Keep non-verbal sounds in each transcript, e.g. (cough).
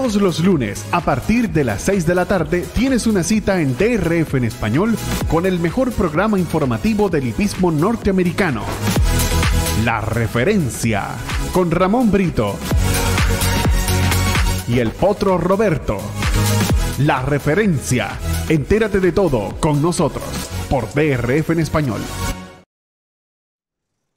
Todos los lunes, a partir de las 6 de la tarde, tienes una cita en DRF en español con el mejor programa informativo del hipismo norteamericano. La referencia con Ramón Brito y el potro Roberto. La referencia. Entérate de todo con nosotros por DRF en español.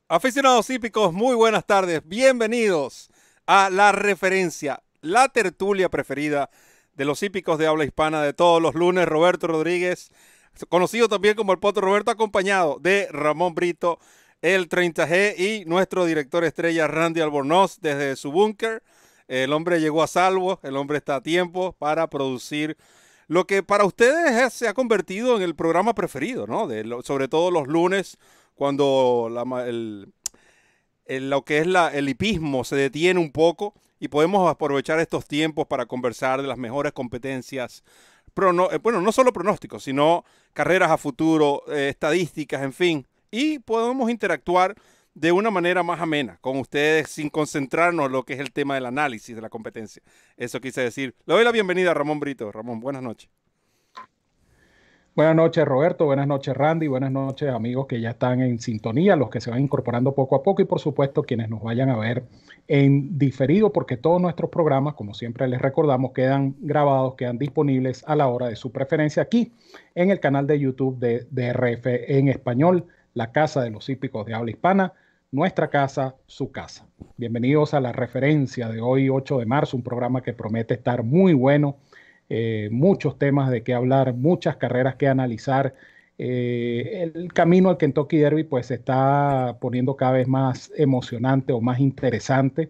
Aficionados hípicos, muy buenas tardes. Bienvenidos a La Referencia, la tertulia preferida de los hípicos de habla hispana de todos los lunes, Roberto Rodríguez, conocido también como el Poto Roberto, acompañado de Ramón Brito, el 30G y nuestro director estrella Randy Albornoz desde su búnker. El hombre llegó a salvo, el hombre está a tiempo para producir lo que para ustedes se ha convertido en el programa preferido, ¿no? De sobre todo los lunes, cuando la, lo que es la, el hipismo se detiene un poco y podemos aprovechar estos tiempos para conversar de las mejores competencias, eh, bueno, no solo pronósticos, sino carreras a futuro, eh, estadísticas, en fin, y podemos interactuar de una manera más amena con ustedes sin concentrarnos en lo que es el tema del análisis de la competencia. Eso quise decir. Le doy la bienvenida a Ramón Brito. Ramón, buenas noches. Buenas noches Roberto, buenas noches Randy, buenas noches amigos que ya están en sintonía, los que se van incorporando poco a poco y por supuesto quienes nos vayan a ver en diferido porque todos nuestros programas, como siempre les recordamos, quedan grabados, quedan disponibles a la hora de su preferencia aquí en el canal de YouTube de DRF en español, la casa de los hípicos de habla hispana, nuestra casa, su casa. Bienvenidos a la referencia de hoy 8 de marzo, un programa que promete estar muy bueno, eh, muchos temas de qué hablar, muchas carreras que analizar eh, el camino al Kentucky Derby pues se está poniendo cada vez más emocionante o más interesante.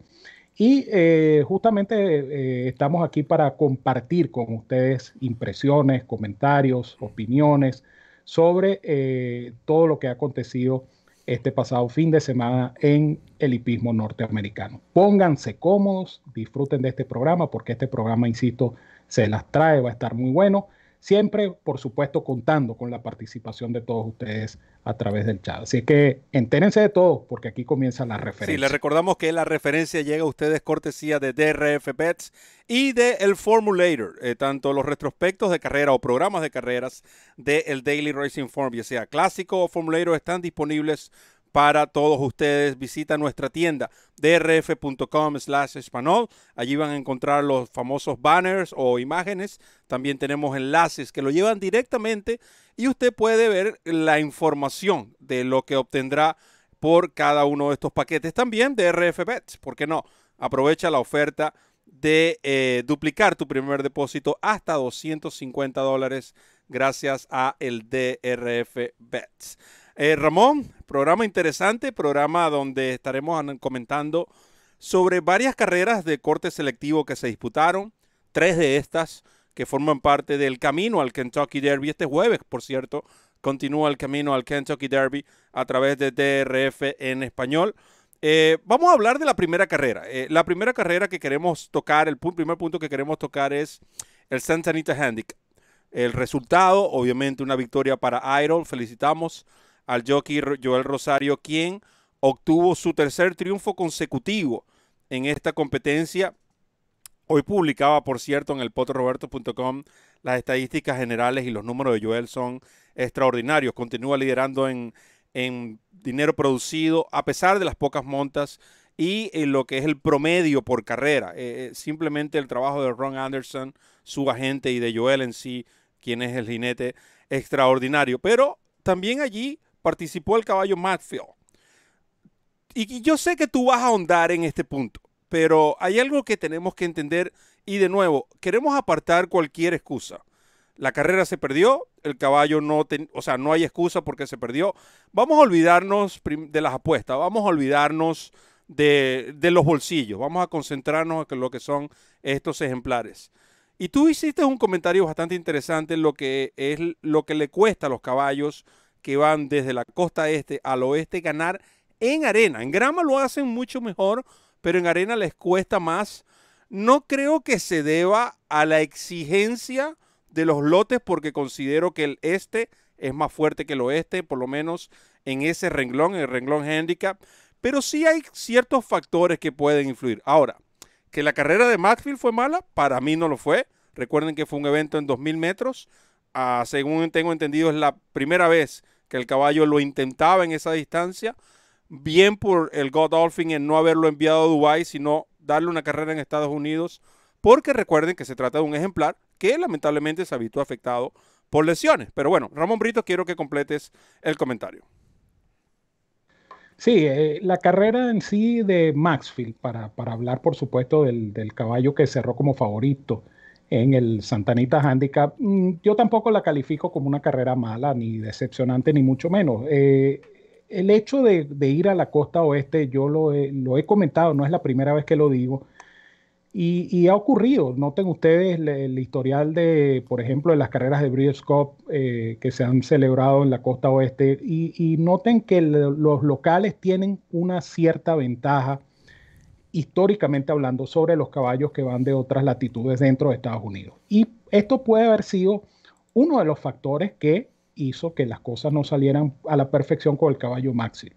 Y eh, justamente eh, estamos aquí para compartir con ustedes impresiones, comentarios, opiniones sobre todo lo que ha acontecido este pasado fin de semana en el hipismo norteamericano. Pónganse cómodos, disfruten de este programa porque este programa, insisto, se las trae, va a estar muy bueno. Siempre, por supuesto, contando con la participación de todos ustedes a través del chat. Así que entérense de todo, porque aquí comienza la referencia. Sí, les recordamos que la referencia llega a ustedes cortesía de DRF Bets y de El Formulator, eh, tanto los retrospectos de carrera o programas de carreras de El Daily Racing Form, ya sea clásico o Formulator, están disponibles para todos ustedes. Visita nuestra tienda drf.com slash espanol. Allí van a encontrar los famosos banners o imágenes. También tenemos enlaces que lo llevan directamente y usted puede ver la información de lo que obtendrá por cada uno de estos paquetes. También DRF Bets, ¿por qué no? Aprovecha la oferta de eh, duplicar tu primer depósito hasta 250 dólares gracias a el DRF Bets. Eh, Ramón, programa interesante, programa donde estaremos comentando sobre varias carreras de corte selectivo que se disputaron, tres de estas que forman parte del camino al Kentucky Derby este jueves, por cierto, continúa el camino al Kentucky Derby a través de DRF en español. Eh, vamos a hablar de la primera carrera. Eh, la primera carrera que queremos tocar, el primer punto que queremos tocar es el Santa Anita Handicap. El resultado, obviamente, una victoria para Iron, Felicitamos al jockey Joel Rosario, quien obtuvo su tercer triunfo consecutivo en esta competencia. Hoy publicaba, por cierto, en el potroberto.com las estadísticas generales y los números de Joel son extraordinarios. Continúa liderando en, dinero producido a pesar de las pocas montas y en lo que es el promedio por carrera. Eh, eh, simplemente el trabajo de Ron Anderson, su agente y de Joel en sí, quien es el jinete extraordinario. Pero también allí participó el caballo Matfield. Y, yo sé que tú vas a ahondar en este punto, pero hay algo que tenemos que entender y de nuevo, queremos apartar cualquier excusa. La carrera se perdió, el caballo no, o sea, no hay excusa porque se perdió. Vamos a olvidarnos de las apuestas, vamos a olvidarnos de, de, los bolsillos, vamos a concentrarnos en lo que son estos ejemplares. Y tú hiciste un comentario bastante interesante en lo que es lo que le cuesta a los caballos que van desde la costa este al oeste ganar en arena. En grama lo hacen mucho mejor, pero en arena les cuesta más. No creo que se deba a la exigencia de los lotes porque considero que el este es más fuerte que el oeste, por lo menos en ese renglón, en el renglón handicap. Pero sí hay ciertos factores que pueden influir. Ahora, que la carrera de Maxfield fue mala, para mí no lo fue. Recuerden que fue un evento en 2.000 metros. Ah, según tengo entendido, es la primera vez que el caballo lo intentaba en esa distancia. Bien por el Godolphin en no haberlo enviado a Dubái, sino darle una carrera en Estados Unidos, porque recuerden que se trata de un ejemplar que lamentablemente se ha visto afectado por lesiones. Pero bueno, Ramón Brito, quiero que completes el comentario. Sí, eh, la carrera en sí de Maxfield, para, para hablar por supuesto del, del, caballo que cerró como favorito en el Santanita Handicap. Mm, yo tampoco la califico como una carrera mala, ni decepcionante, ni mucho menos. Eh, el hecho de, ir a la costa oeste, yo lo he, comentado, no es la primera vez que lo digo, y, ha ocurrido. Noten ustedes el, historial de, por ejemplo, de las carreras de Breeders' Cup eh, que se han celebrado en la costa oeste, y, y noten que los locales tienen una cierta ventaja históricamente hablando, sobre los caballos que van de otras latitudes dentro de Estados Unidos. Y esto puede haber sido uno de los factores que hizo que las cosas no salieran a la perfección con el caballo Maxi.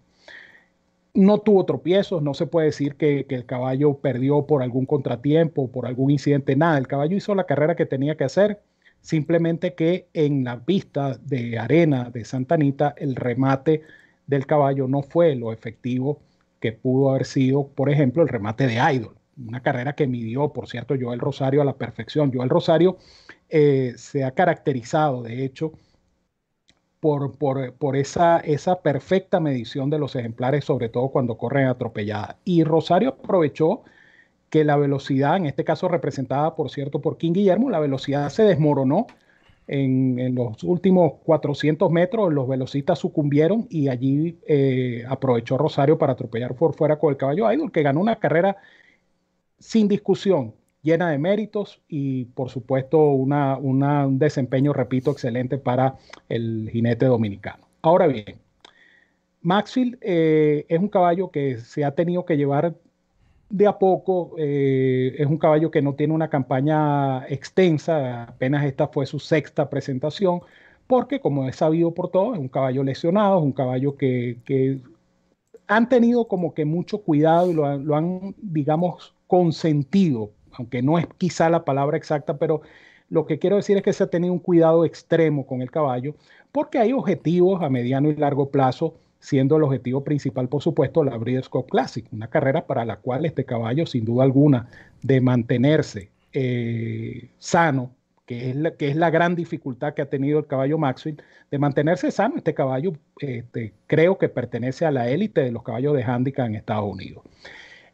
No tuvo tropiezos, no se puede decir que, el caballo perdió por algún contratiempo, por algún incidente, nada. El caballo hizo la carrera que tenía que hacer, simplemente que en la pista de arena de Santa Anita el remate del caballo no fue lo efectivo que pudo haber sido, por ejemplo, el remate de Idol, una carrera que midió, por cierto, Joel Rosario a la perfección. Joel Rosario eh, se ha caracterizado, de hecho, por, esa, esa, perfecta medición de los ejemplares, sobre todo cuando corren atropelladas. Y Rosario aprovechó que la velocidad, en este caso representada, por cierto, por King Guillermo, la velocidad se desmoronó en, los últimos 400 metros los velocistas sucumbieron y allí eh, aprovechó Rosario para atropellar por fuera con el caballo Idol, que ganó una carrera sin discusión, llena de méritos y por supuesto un desempeño, repito, excelente para el jinete dominicano. Ahora bien, Maxfield eh, es un caballo que se ha tenido que llevar de a poco. Eh, es un caballo que no tiene una campaña extensa, apenas esta fue su sexta presentación, porque como es sabido por todos, es un caballo lesionado, es un caballo que, han tenido como que mucho cuidado y lo lo han, digamos, consentido, aunque no es quizá la palabra exacta, pero lo que quiero decir es que se ha tenido un cuidado extremo con el caballo, porque hay objetivos a mediano y largo plazo siendo el objetivo principal, por supuesto, la Breeders' Cup Classic, una carrera para la cual este caballo, sin duda alguna, de mantenerse eh, sano, que es, la, que es la gran dificultad que ha tenido el caballo Maxwell, de mantenerse sano, este caballo este, creo que pertenece a la élite de los caballos de handicap en Estados Unidos.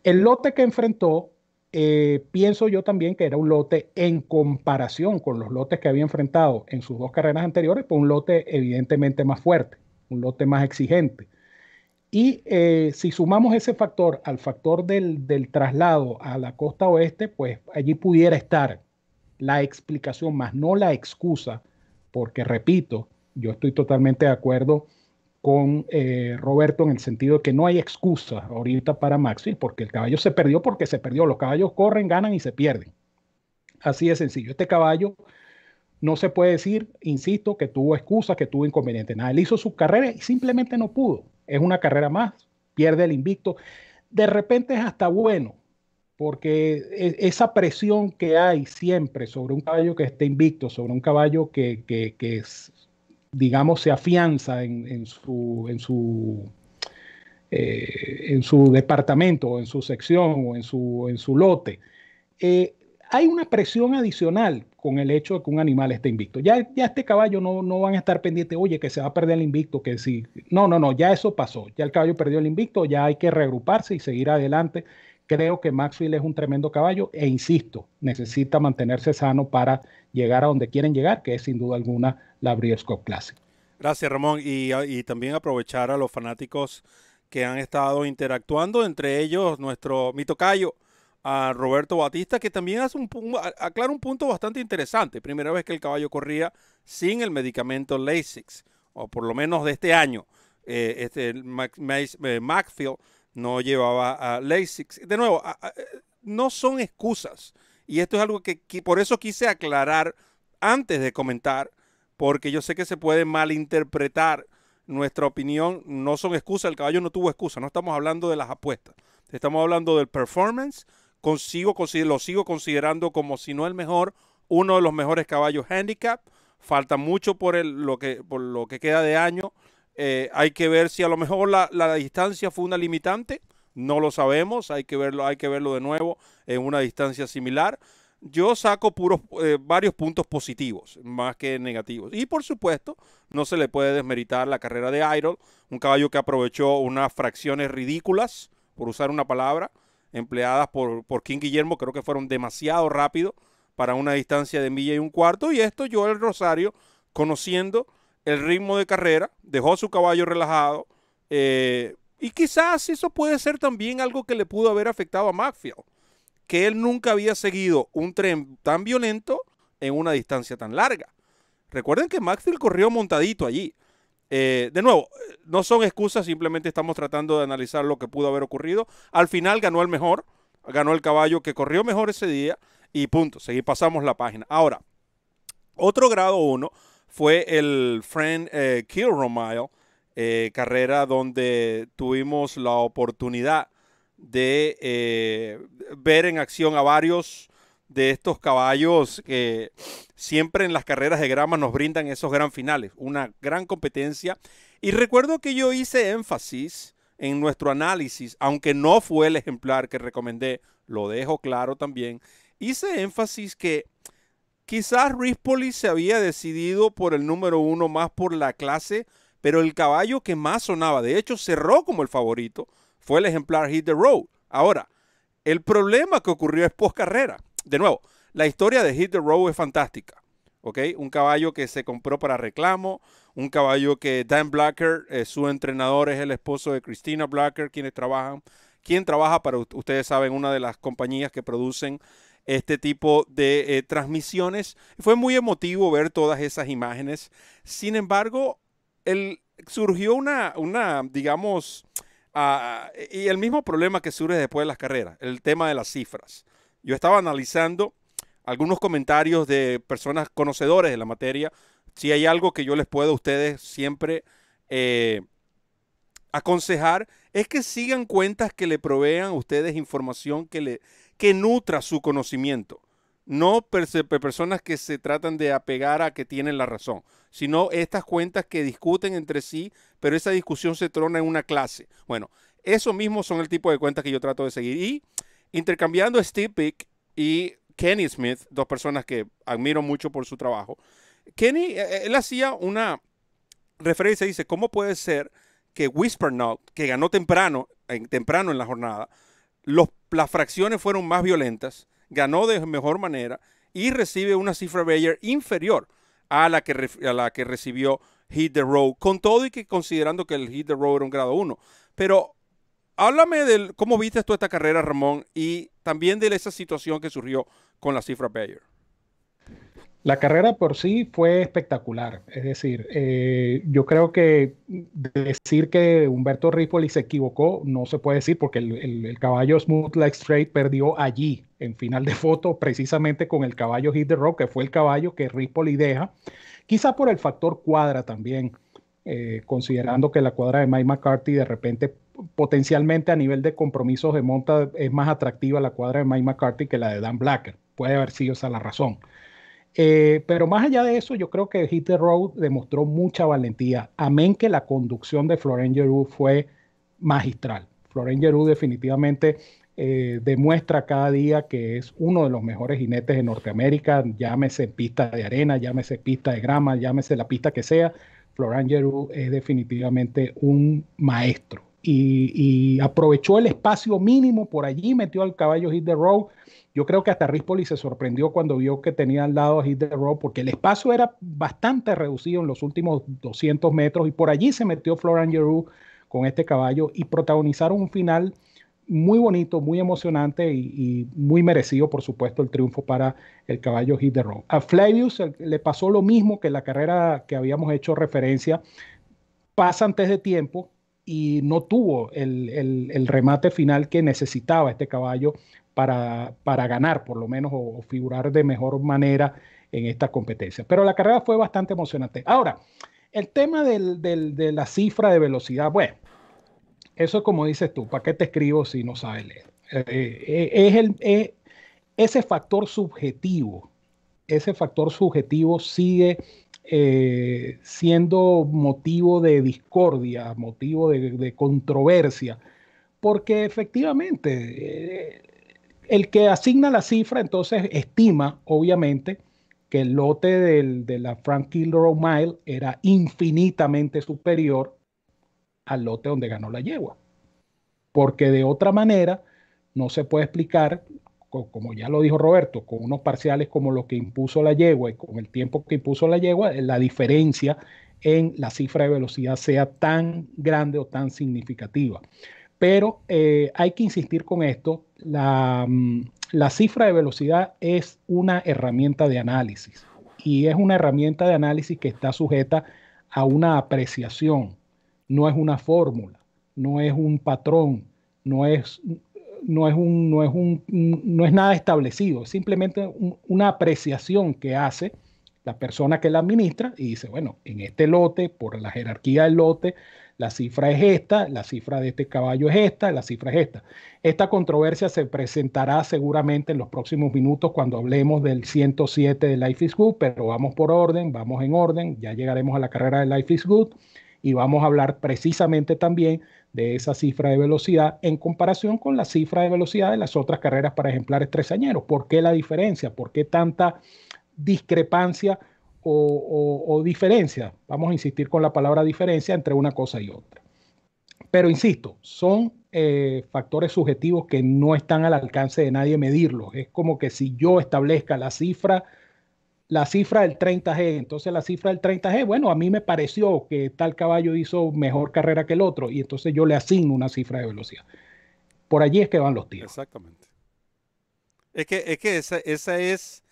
El lote que enfrentó, eh, pienso yo también que era un lote en comparación con los lotes que había enfrentado en sus dos carreras anteriores, por pues un lote evidentemente más fuerte un lote más exigente. Y eh, si sumamos ese factor al factor del, traslado a la costa oeste, pues allí pudiera estar la explicación más, no la excusa, porque repito, yo estoy totalmente de acuerdo con eh, Roberto en el sentido de que no hay excusa ahorita para Maxwell, porque el caballo se perdió porque se perdió. Los caballos corren, ganan y se pierden. Así de sencillo. Este caballo no se puede decir, insisto, que tuvo excusas, que tuvo inconvenientes. Nada, él hizo su carrera y simplemente no pudo. Es una carrera más, pierde el invicto. De repente es hasta bueno, porque e, esa presión que hay siempre sobre un caballo que esté invicto, sobre un caballo que, que digamos, se afianza en, su... En su en su eh, departamento, en su sección o en su, en su lote, eh, hay una presión adicional con el hecho de que un animal esté invicto. Ya, ya este caballo no, no van a estar pendientes, oye, que se va a perder el invicto, que si No, no, no, ya eso pasó. Ya el caballo perdió el invicto, ya hay que reagruparse y seguir adelante. Creo que Maxfield es un tremendo caballo e insisto, necesita mantenerse sano para llegar a donde quieren llegar, que es sin duda alguna la Brioscope Classic. Gracias, Ramón. Y, y también aprovechar a los fanáticos que han estado interactuando, entre ellos nuestro Mitocayo a Roberto Batista, que también hace un, aclara un punto bastante interesante. Primera vez que el caballo corría sin el medicamento Lasix, o por lo menos de este año. Eh, este Macfield eh, no llevaba a Lasix. De nuevo, eh, no son excusas. Y esto es algo que, que por eso quise aclarar antes de comentar, porque yo sé que se puede malinterpretar nuestra opinión. No son excusas, el caballo no tuvo excusa, no estamos hablando de las apuestas. Estamos hablando del performance, consigo, lo sigo considerando como si no el mejor, uno de los mejores caballos handicap. Falta mucho por, el, lo, que, por lo que queda de año. Eh, hay que ver si a lo mejor la, la, distancia fue una limitante. No lo sabemos. Hay que verlo, hay que verlo de nuevo en una distancia similar. Yo saco puros, eh, varios puntos positivos, más que negativos. Y por supuesto, no se le puede desmeritar la carrera de Idol, un caballo que aprovechó unas fracciones ridículas, por usar una palabra, empleadas por, por King Guillermo, creo que fueron demasiado rápido para una distancia de milla y un cuarto. Y esto el Rosario, conociendo el ritmo de carrera, dejó su caballo relajado. Eh, y quizás eso puede ser también algo que le pudo haber afectado a Maxfield, que él nunca había seguido un tren tan violento en una distancia tan larga. Recuerden que Maxfield corrió montadito allí. Eh, de nuevo, no son excusas, simplemente estamos tratando de analizar lo que pudo haber ocurrido. Al final ganó el mejor, ganó el caballo que corrió mejor ese día y punto, seguimos, pasamos la página. Ahora, otro grado 1 fue el Friend eh, Kilromile, eh, carrera donde tuvimos la oportunidad de eh, ver en acción a varios de estos caballos que siempre en las carreras de grama nos brindan esos gran finales, una gran competencia. Y recuerdo que yo hice énfasis en nuestro análisis, aunque no fue el ejemplar que recomendé, lo dejo claro también, hice énfasis que quizás Rispoli se había decidido por el número uno más por la clase, pero el caballo que más sonaba, de hecho cerró como el favorito, fue el ejemplar Hit the Road. Ahora, el problema que ocurrió es post de nuevo, la historia de Hit the Road es fantástica. ¿ok? Un caballo que se compró para reclamo, un caballo que Dan Blacker, eh, su entrenador, es el esposo de Christina Blacker, quienes trabajan, quien trabaja para, ustedes saben, una de las compañías que producen este tipo de eh, transmisiones. Fue muy emotivo ver todas esas imágenes. Sin embargo, el, surgió una, una digamos, ah, y el mismo problema que surge después de las carreras, el tema de las cifras yo estaba analizando algunos comentarios de personas conocedores de la materia. Si hay algo que yo les puedo a ustedes siempre eh, aconsejar, es que sigan cuentas que le provean a ustedes información que, le, que nutra su conocimiento. No personas que se tratan de apegar a que tienen la razón, sino estas cuentas que discuten entre sí, pero esa discusión se trona en una clase. Bueno, esos mismos son el tipo de cuentas que yo trato de seguir. Y Intercambiando a Steve Pick y Kenny Smith, dos personas que admiro mucho por su trabajo, Kenny, eh, eh, él hacía una referencia, dice, ¿cómo puede ser que Whisper Not, que ganó temprano, en, temprano en la jornada, las fracciones fueron más violentas, ganó de mejor manera y recibe una cifra Bayer inferior a la que, la que recibió Hit the Road, con todo y que considerando que el Hit the Road era un grado 1. Pero háblame de cómo viste tú esta carrera, Ramón, y también de esa situación que surgió con la cifra Bayer. La carrera por sí fue espectacular, es decir, eh, yo creo que decir que Humberto Ripoli se equivocó no se puede decir porque el, caballo Smooth Like Straight perdió allí en final de foto precisamente con el caballo Hit the Rock, que fue el caballo que Ripoli deja, quizá por el factor cuadra también, eh, considerando que la cuadra de Mike McCarthy de repente potencialmente a nivel de compromisos de monta es más atractiva la cuadra de Mike McCarthy que la de Dan Blacker. Puede haber sido esa la razón. Eh, pero más allá de eso, yo creo que Hit the Road demostró mucha valentía, amén que la conducción de Florent Giroux fue magistral. Florent Giroux definitivamente eh, demuestra cada día que es uno de los mejores jinetes de Norteamérica, llámese pista de arena, llámese pista de grama, llámese la pista que sea. Florent Giroux es definitivamente un maestro, y, aprovechó el espacio mínimo por allí, metió al caballo Hit the Road. Yo creo que hasta Rispoli se sorprendió cuando vio que tenía al lado a Hit the Road, porque el espacio era bastante reducido en los últimos 200 metros y por allí se metió Florent Giroux con este caballo y protagonizaron un final muy bonito, muy emocionante y, muy merecido, por supuesto, el triunfo para el caballo Hit the Road. A Flavius le pasó lo mismo que la carrera que habíamos hecho referencia. Pasa antes de tiempo, y no tuvo el, remate final que necesitaba este caballo para, ganar, por lo menos, o, figurar de mejor manera en esta competencia. Pero la carrera fue bastante emocionante. Ahora, el tema de la cifra de velocidad, bueno, eso es como dices tú, ¿para qué te escribo si no sabes leer? Eh, eh, es el, eh, ese factor subjetivo, ese factor subjetivo sigue eh, siendo motivo de discordia, motivo de, controversia, porque efectivamente eh, el que asigna la cifra entonces estima, obviamente, que el lote de la Frank Kilroy Mile era infinitamente superior al lote donde ganó la yegua. Porque de otra manera no se puede explicar como ya lo dijo Roberto, con unos parciales como lo que impuso la yegua y con el tiempo que impuso la yegua, eh, la diferencia en la cifra de velocidad sea tan grande o tan significativa. Pero eh, hay que insistir con esto, la, mm, la cifra de velocidad es una herramienta de análisis y es una herramienta de análisis que está sujeta a una apreciación, no es una fórmula, no es un patrón, no es no es, un, no es, un, no es nada establecido, simplemente una apreciación que hace la persona que la administra y dice, bueno, en este lote, por la jerarquía del lote, la cifra es esta, la cifra de este caballo es esta, la cifra es esta. Esta controversia se presentará seguramente en los próximos minutos cuando hablemos del 107 de Life is Good, pero vamos por orden, vamos en orden, ya llegaremos a la carrera de Life is Good y vamos a hablar precisamente también de esa cifra de velocidad en comparación con la cifra de velocidad de las otras carreras para ejemplares tresañeros. ¿Por qué la diferencia? ¿Por qué tanta discrepancia o, diferencia? Vamos a insistir con la palabra diferencia entre una cosa y otra. Pero insisto, son eh, factores subjetivos que no están al alcance de nadie medirlos. Es como que si yo establezca la cifra la cifra del 30G. Entonces la cifra del 30G, bueno, a mí me pareció que tal caballo hizo mejor carrera que el otro y entonces yo le asigno una cifra de velocidad. Por allí es que van los tiros. Exactamente. Es que, es que esa, es,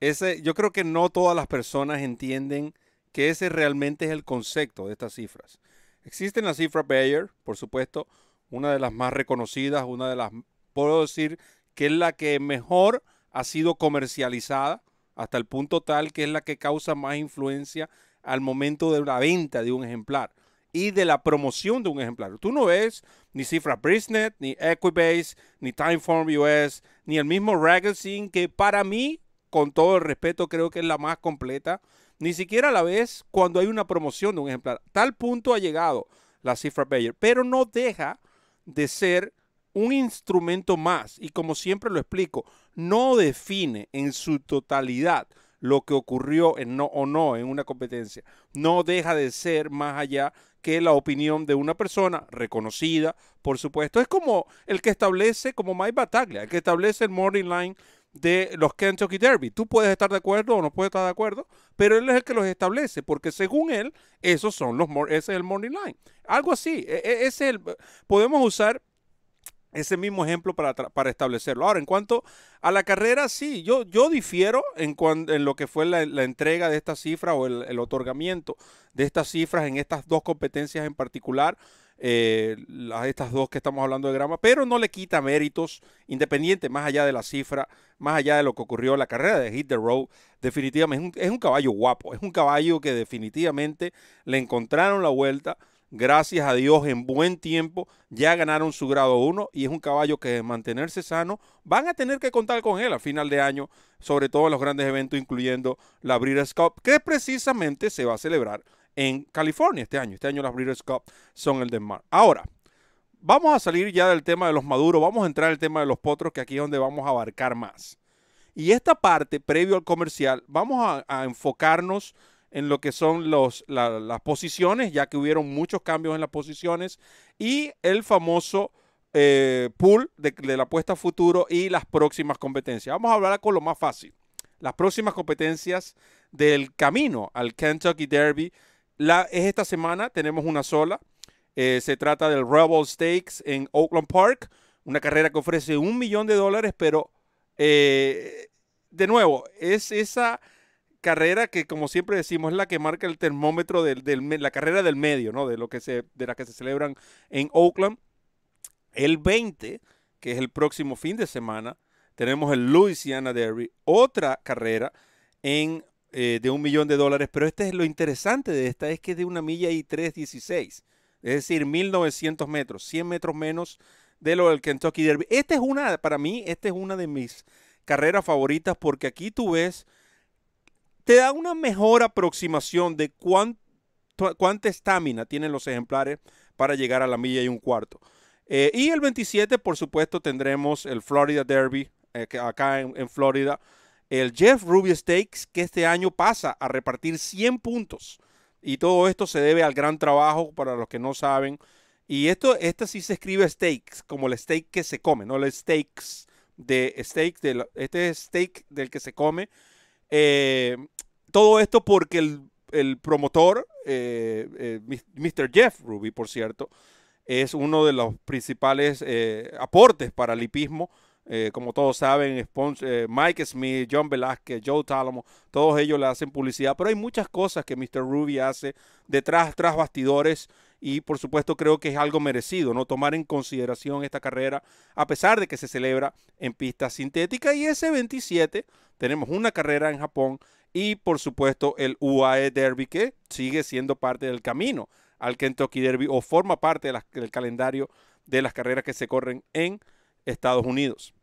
ese yo creo que no todas las personas entienden que ese realmente es el concepto de estas cifras. Existen las cifras Bayer, por supuesto, una de las más reconocidas, una de las, puedo decir que es la que mejor ha sido comercializada hasta el punto tal que es la que causa más influencia al momento de la venta de un ejemplar y de la promoción de un ejemplar. Tú no ves ni cifra Brisnet, ni Equibase, ni Timeform US, ni el mismo Ragazine, que para mí, con todo el respeto, creo que es la más completa. Ni siquiera la ves cuando hay una promoción de un ejemplar. Tal punto ha llegado la cifra Bayer, pero no deja de ser un instrumento más y como siempre lo explico, no define en su totalidad lo que ocurrió en no o no en una competencia. No deja de ser más allá que la opinión de una persona reconocida, por supuesto. Es como el que establece, como Mike Bataglia, el que establece el morning line de los Kentucky Derby. Tú puedes estar de acuerdo o no puedes estar de acuerdo, pero él es el que los establece, porque según él, esos son los ese es el morning line. Algo así. E-, e-, es el, podemos usar ese mismo ejemplo para, establecerlo. Ahora, en cuanto a la carrera, sí, yo, yo difiero en, en lo que fue la, entrega de esta cifra o el, otorgamiento de estas cifras en estas dos competencias en particular, eh, estas dos que estamos hablando de grama, pero no le quita méritos independiente, más allá de la cifra, más allá de lo que ocurrió en la carrera de Hit the Road. Definitivamente es un, es un caballo guapo, es un caballo que definitivamente le encontraron la vuelta gracias a Dios, en buen tiempo, ya ganaron su grado 1 y es un caballo que mantenerse sano van a tener que contar con él a final de año, sobre todo en los grandes eventos, incluyendo la Breeders' Cup, que precisamente se va a celebrar en California este año. Este año las Breeders' Cup son el de mar. Ahora, vamos a salir ya del tema de los maduros, vamos a entrar al tema de los potros, que aquí es donde vamos a abarcar más. Y esta parte, previo al comercial, vamos a, a enfocarnos en lo que son las posiciones, ya que hubieron muchos cambios en las posiciones, y el famoso eh, pool de, la apuesta futuro y las próximas competencias. Vamos a hablar con lo más fácil. Las próximas competencias del camino al Kentucky Derby es esta semana, tenemos una sola. Eh, se trata del Rebel Stakes en Oakland Park, una carrera que ofrece un millón de dólares, pero eh, de nuevo, es esa carrera que, como siempre decimos, es la que marca el termómetro de la carrera del medio, ¿no? De, lo que se, de las que se celebran en Oakland. El 20, que es el próximo fin de semana, tenemos el Louisiana Derby, otra carrera en, eh, de un millón de dólares, pero este es lo interesante de esta, es que es de una milla y 316, es decir, 1900 metros, 100 metros menos de lo del Kentucky Derby. Esta es una, para mí, esta es una de mis carreras favoritas porque aquí tú ves te da una mejor aproximación de cuánta estamina tienen los ejemplares para llegar a la milla y un cuarto. Eh, y el 27, por supuesto, tendremos el Florida Derby, eh, acá en, Florida. El Jeff Ruby Stakes, que este año pasa a repartir 100 puntos. Y todo esto se debe al gran trabajo, para los que no saben. Y esto, esta sí se escribe Stakes, como el steak que se come, no el de steak, de este steak del que se come. Eh, todo esto porque el, promotor, eh, eh, Mr. Jeff Ruby, por cierto, es uno de los principales aportes para el hipismo. como todos saben, Mike Smith, John Velázquez, Joe Talamo, todos ellos le hacen publicidad, pero hay muchas cosas que Mr. Ruby hace detrás, tras bastidores, y por supuesto creo que es algo merecido, ¿no? Tomar en consideración esta carrera a pesar de que se celebra en pista sintética y ese 27 tenemos una carrera en Japón y por supuesto el UAE Derby que sigue siendo parte del camino al Kentucky Derby o forma parte del calendario de las carreras que se corren en Estados Unidos.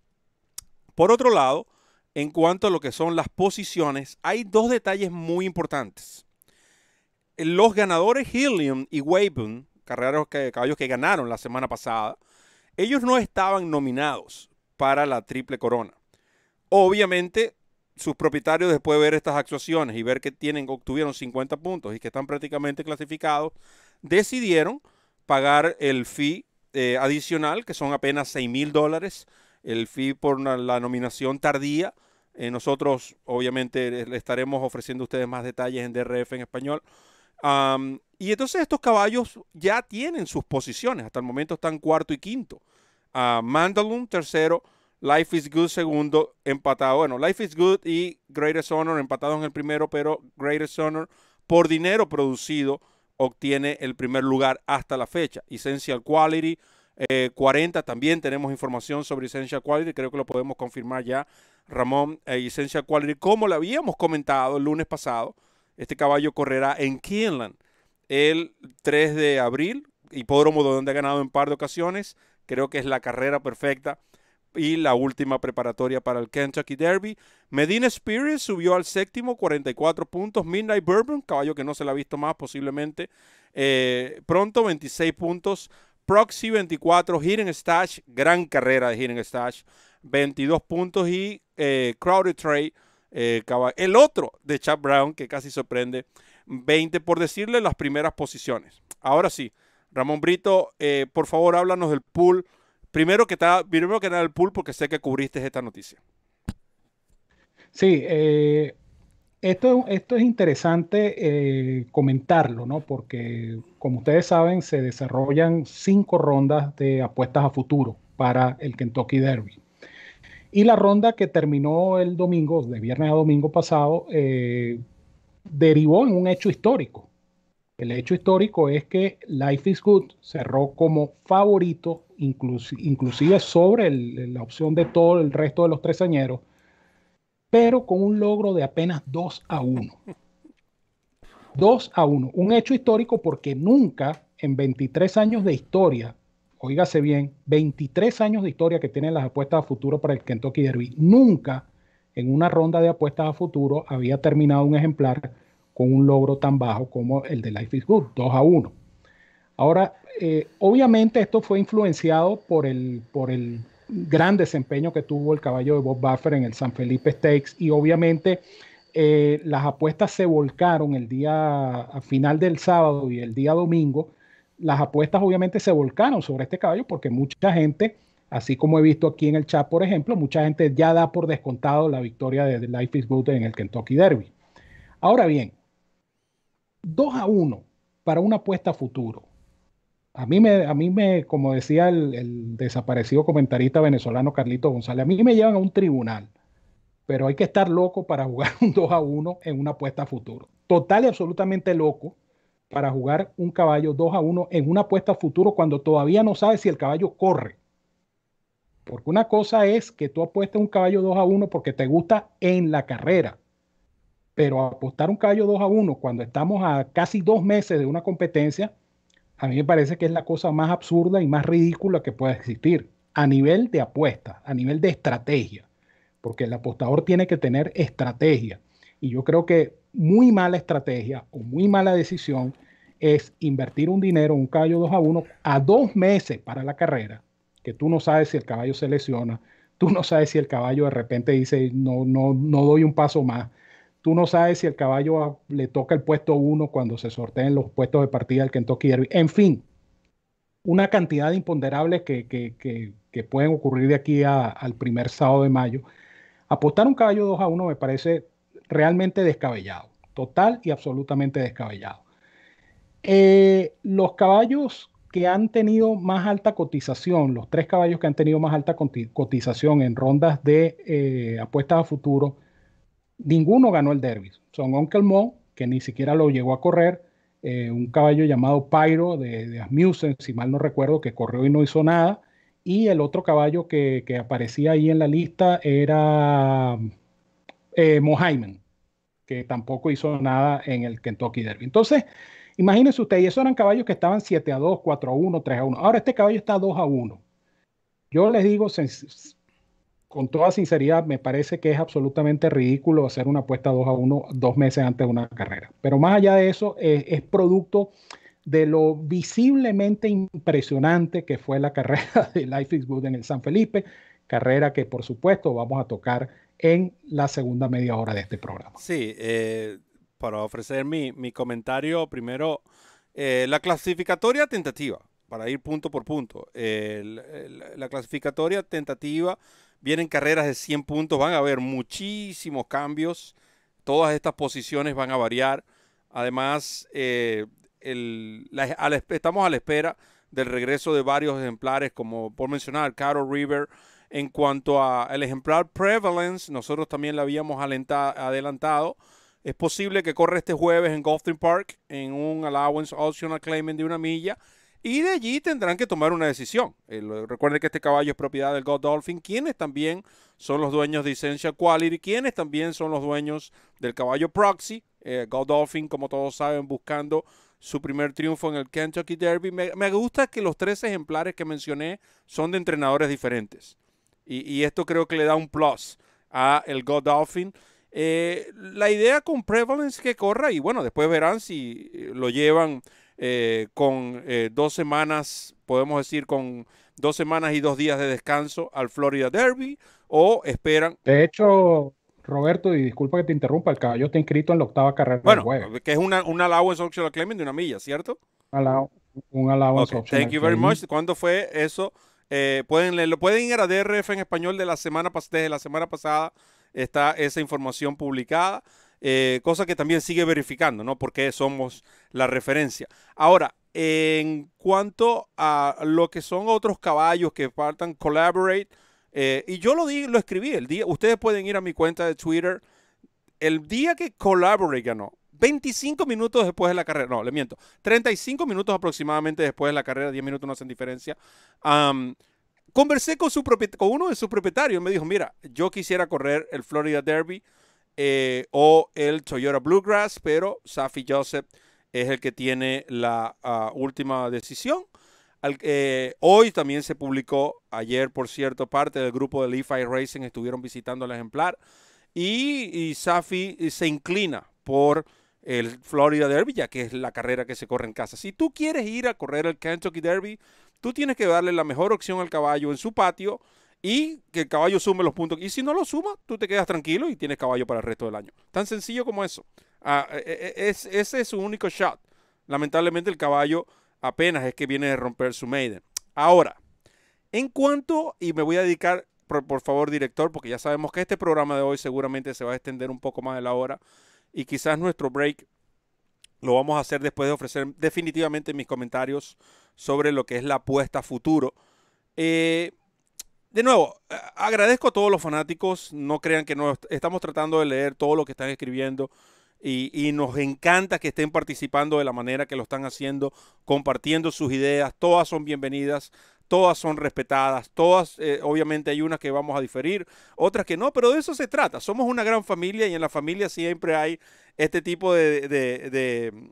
Por otro lado, en cuanto a lo que son las posiciones, hay dos detalles muy importantes los ganadores Helium y Weyburn, carreros que, caballos que ganaron la semana pasada, ellos no estaban nominados para la triple corona. Obviamente, sus propietarios después de ver estas actuaciones y ver que tienen, obtuvieron 50 puntos y que están prácticamente clasificados, decidieron pagar el fee eh, adicional, que son apenas 6 mil dólares, el fee por la nominación tardía. Eh, nosotros, obviamente, le estaremos ofreciendo a ustedes más detalles en DRF en español y entonces estos caballos ya tienen sus posiciones. Hasta el momento están cuarto y quinto. Uh, tercero, Life is Good segundo, empatado. Bueno, Life is Good y Greatest Honor empatados en el primero, pero Greatest Honor por dinero producido obtiene el primer lugar hasta la fecha. Essential Quality eh, 40, también tenemos información sobre Essential Quality, creo que lo podemos confirmar ya, Ramón, eh, Essential Quality, como lo habíamos comentado el lunes pasado, este caballo correrá en Keeneland el 3 de abril, hipódromo donde ha ganado en par de ocasiones. Creo que es la carrera perfecta y la última preparatoria para el Kentucky Derby. Medina Spirit subió al séptimo, 44 puntos. Midnight Bourbon, caballo que no se le ha visto más posiblemente. Eh, pronto, 26 puntos. Proxy 24, Hidden Stash, gran carrera de Hidden Stash, 22 puntos y eh, Crowded Trade eh, el otro de Chad Brown, que casi sorprende, 20 por decirle las primeras posiciones. Ahora sí, Ramón Brito, eh, por favor háblanos del pool. Primero que, primero que nada el pool, porque sé que cubriste esta noticia. Sí, eh, esto, esto, es interesante comentarlo, ¿no? Porque como ustedes saben, se desarrollan cinco rondas de apuestas a futuro para el Kentucky Derby. Y la ronda que terminó el domingo, de viernes a domingo pasado, eh, derivó en un hecho histórico. El hecho histórico es que Life is Good cerró como favorito, inclusive sobre la opción de todo el resto de los tresañeros, pero con un logro de apenas 2 a 1. 2 a 1. Un hecho histórico porque nunca en 23 años de historia oígase bien, 23 años de historia que tienen las apuestas a futuro para el Kentucky Derby. Nunca en una ronda de apuestas a futuro había terminado un ejemplar con un logro tan bajo como el de Life is Good, 2 a 1. Ahora, eh, obviamente esto fue influenciado por el, por el gran desempeño que tuvo el caballo de Bob Buffer en el San Felipe Stakes y obviamente eh, las apuestas se volcaron el día a final del sábado y el día domingo las apuestas obviamente se volcaron sobre este caballo porque mucha gente, así como he visto aquí en el chat, por ejemplo, mucha gente ya da por descontado la victoria de Life is Good en el Kentucky Derby. Ahora bien, 2 a 1 para una apuesta a futuro. A mí me, a mí me como decía el, el desaparecido comentarista venezolano Carlito González, a mí me llevan a un tribunal, pero hay que estar loco para jugar (laughs) un 2 a 1 en una apuesta a futuro. Total y absolutamente loco para jugar un caballo 2 a 1 en una apuesta a futuro cuando todavía no sabes si el caballo corre. Porque una cosa es que tú apuestes un caballo 2 a 1 porque te gusta en la carrera. Pero apostar un caballo 2 a 1 cuando estamos a casi dos meses de una competencia, a mí me parece que es la cosa más absurda y más ridícula que pueda existir a nivel de apuesta, a nivel de estrategia. Porque el apostador tiene que tener estrategia. Y yo creo que muy mala estrategia o muy mala decisión es invertir un dinero, un caballo 2 a 1, a dos meses para la carrera, que tú no sabes si el caballo se lesiona, tú no sabes si el caballo de repente dice, no, no, no doy un paso más, tú no sabes si el caballo le toca el puesto 1 cuando se sorteen los puestos de partida del Kentucky Derby, en fin, una cantidad imponderable imponderables que, pueden ocurrir de aquí al primer sábado de mayo. Apostar un caballo 2 a 1 me parece realmente descabellado, total y absolutamente descabellado. Eh, los caballos que han tenido más alta cotización, los tres caballos que han tenido más alta cotización en rondas de eh, apuestas a futuro, ninguno ganó el derby. Son Uncle Mo, que ni siquiera lo llegó a correr, eh, un caballo llamado Pyro de, Asmussen, si mal no recuerdo, que corrió y no hizo nada, y el otro caballo que, que aparecía ahí en la lista era eh, que tampoco hizo nada en el Kentucky Derby. Entonces, imagínense ustedes, esos eran caballos que estaban 7 a 2, 4 a 1, 3 a 1. Ahora este caballo está 2 a 1. Yo les digo con toda sinceridad, me parece que es absolutamente ridículo hacer una apuesta 2 a 1 dos meses antes de una carrera. Pero más allá de eso, es, eh, es producto de lo visiblemente impresionante que fue la carrera (laughs) de Life is Good en el San Felipe, carrera que por supuesto vamos a tocar en la segunda media hora de este programa. Sí, eh, para ofrecer mi, comentario, primero, eh, la clasificatoria tentativa, para ir punto por punto. la, clasificatoria tentativa, vienen carreras de 100 puntos, van a haber muchísimos cambios, todas estas posiciones van a variar. Además, eh, estamos a la espera del regreso de varios ejemplares, como por mencionar, Carol River en cuanto al ejemplar Prevalence, nosotros también lo habíamos adelantado. Es posible que corra este jueves en Gulfstream Park en un allowance optional claiming de una milla. Y de allí tendrán que tomar una decisión. Eh, recuerden que este caballo es propiedad del God Dolphin, quienes también son los dueños de Essential Quality, quienes también son los dueños del caballo Proxy. Eh, godolphin Dolphin, como todos saben, buscando su primer triunfo en el Kentucky Derby. me gusta que los tres ejemplares que mencioné son de entrenadores diferentes. Y, esto creo que le da un plus a el Godolphin. Eh, la idea con Prevalence que corra, y bueno, después verán si eh, lo llevan eh, con dos semanas, podemos decir, con dos semanas y dos días de descanso al Florida Derby, o esperan. De hecho, Roberto, y disculpa que te interrumpa, el caballo está inscrito en la octava carrera bueno, del que es una, un en optional claiming de una milla, ¿cierto? un allowance Thank you very much. ¿Cuándo fue eso? Eh, pueden pueden ir a DRF en español de la semana desde la semana pasada está esa información publicada, eh, cosa que también sigue verificando, ¿no? Porque somos la referencia. Ahora, en cuanto a lo que son otros caballos que faltan, Collaborate, eh, y yo lo di, lo escribí el día, ustedes pueden ir a mi cuenta de Twitter, el día que Collaborate ganó, 25 minutos después de la carrera, no, le miento, 35 minutos aproximadamente después de la carrera, 10 minutos no hacen diferencia. conversé con, su con uno de sus propietarios, me dijo, mira, yo quisiera correr el Florida Derby eh, o el Toyota Bluegrass, pero Safi Joseph es el que tiene la ah, última decisión. Eh, hoy también se publicó, ayer por cierto, parte del grupo de Leafy Racing estuvieron visitando el ejemplar y, y Safi eh, se inclina por el Florida Derby, ya que es la carrera que se corre en casa. Si tú quieres ir a correr el Kentucky Derby, tú tienes que darle la mejor opción al caballo en su patio y que el caballo sume los puntos. Y si no lo suma, tú te quedas tranquilo y tienes caballo para el resto del año. Tan sencillo como eso. Ah, e, e, e, ese es su único shot. Lamentablemente el caballo apenas es que viene de romper su maiden. Ahora, en cuanto, y me voy a dedicar, por, por favor, director, porque ya sabemos que este programa de hoy seguramente se va a extender un poco más de la hora y quizás nuestro break lo vamos a hacer después de ofrecer definitivamente mis comentarios sobre lo que es la apuesta futuro. Eh, de nuevo, eh, agradezco a todos los fanáticos, no crean que no estamos tratando de leer todo lo que están escribiendo y nos encanta que estén participando de la manera que lo están haciendo, compartiendo sus ideas, todas son bienvenidas, todas son respetadas, todas, eh, obviamente hay unas que vamos a diferir, otras que no, pero de eso se trata. Somos una gran familia y en la familia siempre hay este tipo de,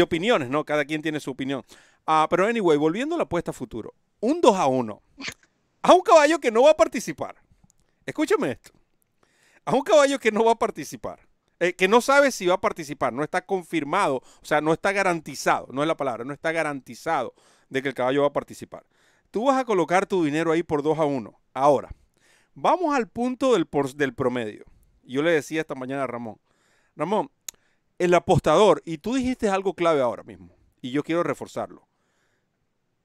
opiniones, ¿no? Cada quien tiene su opinión. Ah, pero anyway, volviendo a la apuesta a futuro, un 2 a 1 a un caballo que no va a participar. Escúchame esto. A un caballo que no va a participar. Eh, que no sabe si va a participar, no está confirmado, o sea, no está garantizado, no es la palabra, no está garantizado de que el caballo va a participar. Tú vas a colocar tu dinero ahí por 2 a 1. Ahora, vamos al punto del, del promedio. Yo le decía esta mañana a Ramón, Ramón, el apostador, y tú dijiste algo clave ahora mismo, y yo quiero reforzarlo.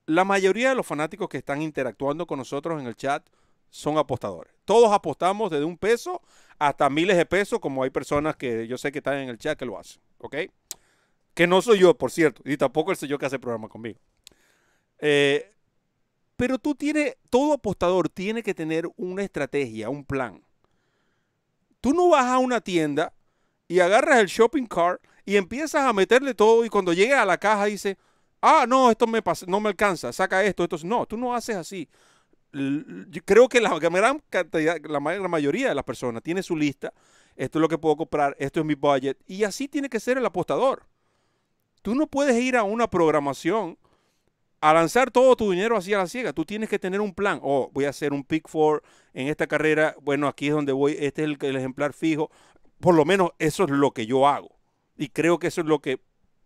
La mayoría de los fanáticos que están interactuando con nosotros en el chat son apostadores. Todos apostamos desde un peso hasta miles de pesos, como hay personas que yo sé que están en el chat que lo hacen, ¿ok? Que no soy yo, por cierto, y tampoco el soy yo que hace programa conmigo. Eh, pero tú tienes, todo apostador tiene que tener una estrategia, un plan. Tú no vas a una tienda y agarras el shopping cart y empiezas a meterle todo y cuando llegas a la caja dices, ah, no, esto me no me alcanza, saca esto, esto. No, tú no haces así. creo que la la mayoría de las personas tiene su lista. Esto es lo que puedo comprar, esto es mi budget. Y así tiene que ser el apostador. Tú no puedes ir a una programación a lanzar todo tu dinero hacia la ciega. Tú tienes que tener un plan. Oh, voy a hacer un pick four en esta carrera. Bueno, aquí es donde voy. Este es el, ejemplar fijo. Por lo menos eso es lo que yo hago. Y creo que eso es lo que,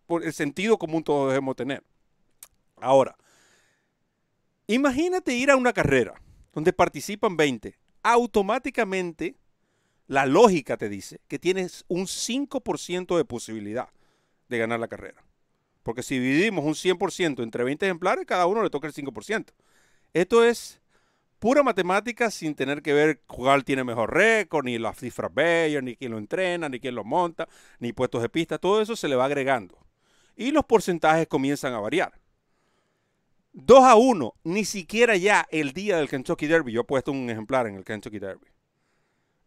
por el sentido común, todos debemos tener. Ahora, imagínate ir a una carrera donde participan 20. Automáticamente, la lógica te dice que tienes un 5% de posibilidad de ganar la carrera. Porque si dividimos un 100% entre 20 ejemplares, cada uno le toca el 5%. Esto es pura matemática sin tener que ver cuál tiene mejor récord, ni las cifras bellas, ni quién lo entrena, ni quién lo monta, ni puestos de pista. Todo eso se le va agregando. Y los porcentajes comienzan a variar. 2 a 1, ni siquiera ya el día del Kentucky Derby. Yo he puesto un ejemplar en el Kentucky Derby.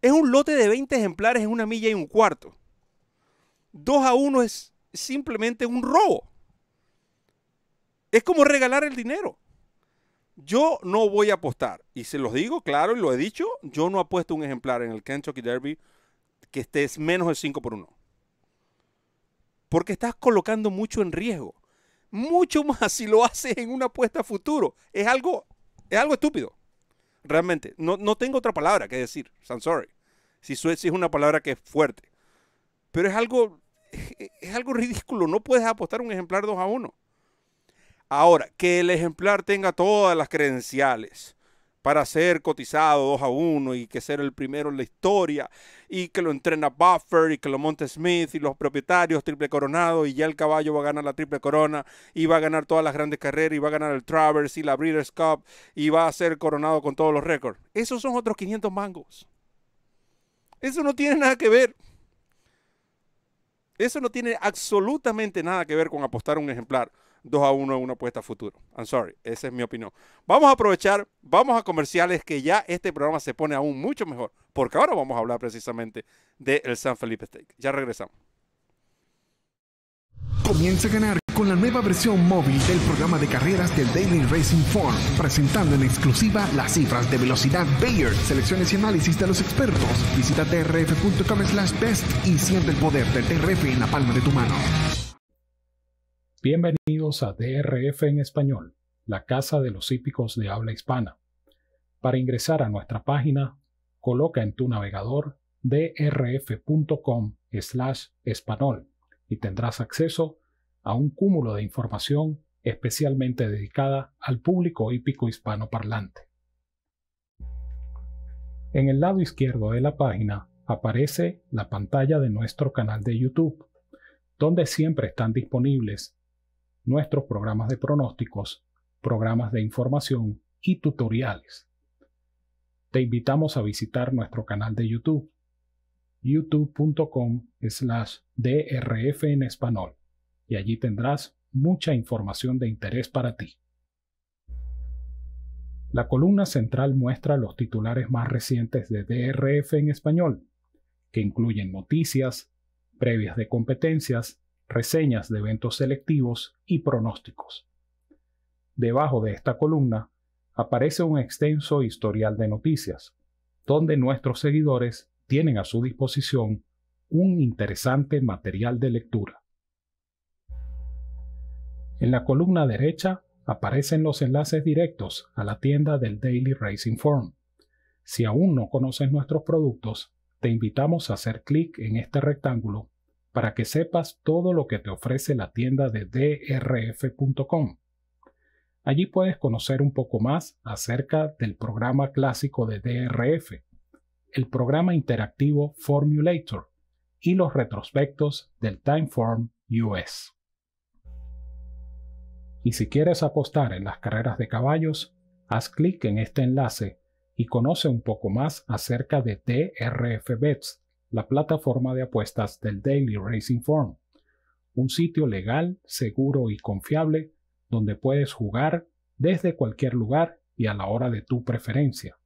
Es un lote de 20 ejemplares en una milla y un cuarto. 2 a 1 es simplemente un robo. Es como regalar el dinero. Yo no voy a apostar, y se los digo claro y lo he dicho, yo no apuesto un ejemplar en el Kentucky Derby que estés menos de 5 por 1. Porque estás colocando mucho en riesgo. Mucho más si lo haces en una apuesta a futuro. Es algo, es algo estúpido. Realmente, no, tengo otra palabra que decir. I'm sorry. Si, si es una palabra que es fuerte. Pero es algo eh, es, algo ridículo. No puedes apostar un ejemplar 2 a 1. Ahora, que el ejemplar tenga todas las credenciales para ser cotizado 2 a 1 y que ser el primero en la historia y que lo entrena Buffer y que lo monte Smith y los propietarios triple coronado y ya el caballo va a ganar la triple corona y va a ganar todas las grandes carreras y va a ganar el Travers y la Breeders' Cup y va a ser coronado con todos los récords. Esos son otros 500 mangos. Eso no tiene nada que ver. Eso no tiene absolutamente nada que ver con apostar un ejemplar 2 a 1 en una apuesta futuro. I'm sorry, esa es mi opinión. Vamos a aprovechar, vamos a comerciales que ya este programa se pone aún mucho mejor, porque ahora vamos a hablar precisamente del San Felipe Steak. Ya regresamos. Comienza a ganar con la nueva versión móvil del programa de carreras del Daily Racing Form, presentando en exclusiva las cifras de velocidad Bayer, selecciones y análisis de los expertos. Visita trf.com slash best y siente el poder del TRF en la palma de tu mano. Bienvenidos a DRF en español, la casa de los hípicos de habla hispana. Para ingresar a nuestra página, coloca en tu navegador drf.com slash español y tendrás acceso a un cúmulo de información especialmente dedicada al público hípico parlante. En el lado izquierdo de la página aparece la pantalla de nuestro canal de YouTube, donde siempre están disponibles nuestros programas de pronósticos, programas de información y tutoriales. Te invitamos a visitar nuestro canal de YouTube youtube.com slash DRF en español y allí tendrás mucha información de interés para ti. La columna central muestra los titulares más recientes de DRF en español, que incluyen noticias, previas de competencias, reseñas de eventos selectivos y pronósticos. Debajo de esta columna aparece un extenso historial de noticias, donde nuestros seguidores tienen a su disposición un interesante material de lectura. En la columna derecha aparecen los enlaces directos a la tienda del Daily Racing Form. Si aún no conoces nuestros productos, te invitamos a hacer clic en este rectángulo para que sepas todo lo que te ofrece la tienda de drf.com. Allí puedes conocer un poco más acerca del programa clásico de DRF, el programa interactivo Formulator y los retrospectos del Timeform US. Y si quieres apostar en las carreras de caballos, haz clic en este enlace y conoce un poco más acerca de TRF Bets, la plataforma de apuestas del Daily Racing Form, un sitio legal, seguro y confiable donde puedes jugar desde cualquier lugar y a la hora de tu preferencia.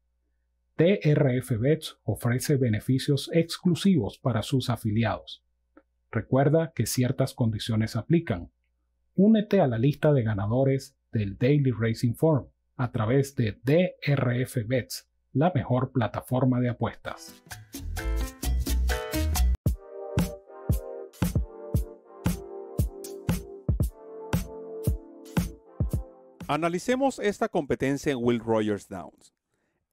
DRF Bets ofrece beneficios exclusivos para sus afiliados. Recuerda que ciertas condiciones aplican. Únete a la lista de ganadores del Daily Racing Form a través de DRF Bets, la mejor plataforma de apuestas. Analicemos esta competencia en Will Rogers Downs.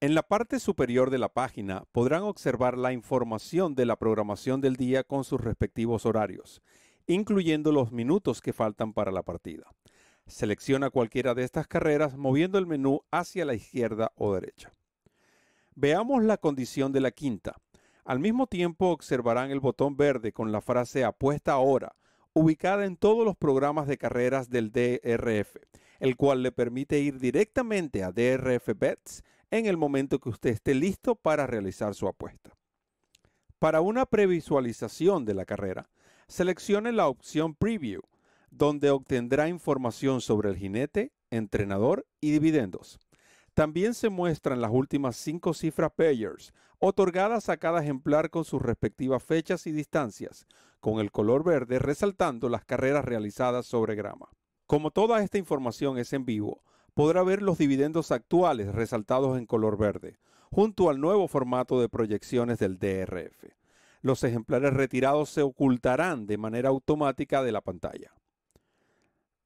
En la parte superior de la página podrán observar la información de la programación del día con sus respectivos horarios, incluyendo los minutos que faltan para la partida. Selecciona cualquiera de estas carreras moviendo el menú hacia la izquierda o derecha. Veamos la condición de la quinta. Al mismo tiempo observarán el botón verde con la frase apuesta ahora, ubicada en todos los programas de carreras del DRF, el cual le permite ir directamente a DRF Bets en el momento que usted esté listo para realizar su apuesta. Para una previsualización de la carrera, seleccione la opción Preview, donde obtendrá información sobre el jinete, entrenador y dividendos. También se muestran las últimas cinco cifras payers, otorgadas a cada ejemplar con sus respectivas fechas y distancias, con el color verde resaltando las carreras realizadas sobre grama. Como toda esta información es en vivo, podrá ver los dividendos actuales resaltados en color verde, junto al nuevo formato de proyecciones del DRF. Los ejemplares retirados se ocultarán de manera automática de la pantalla.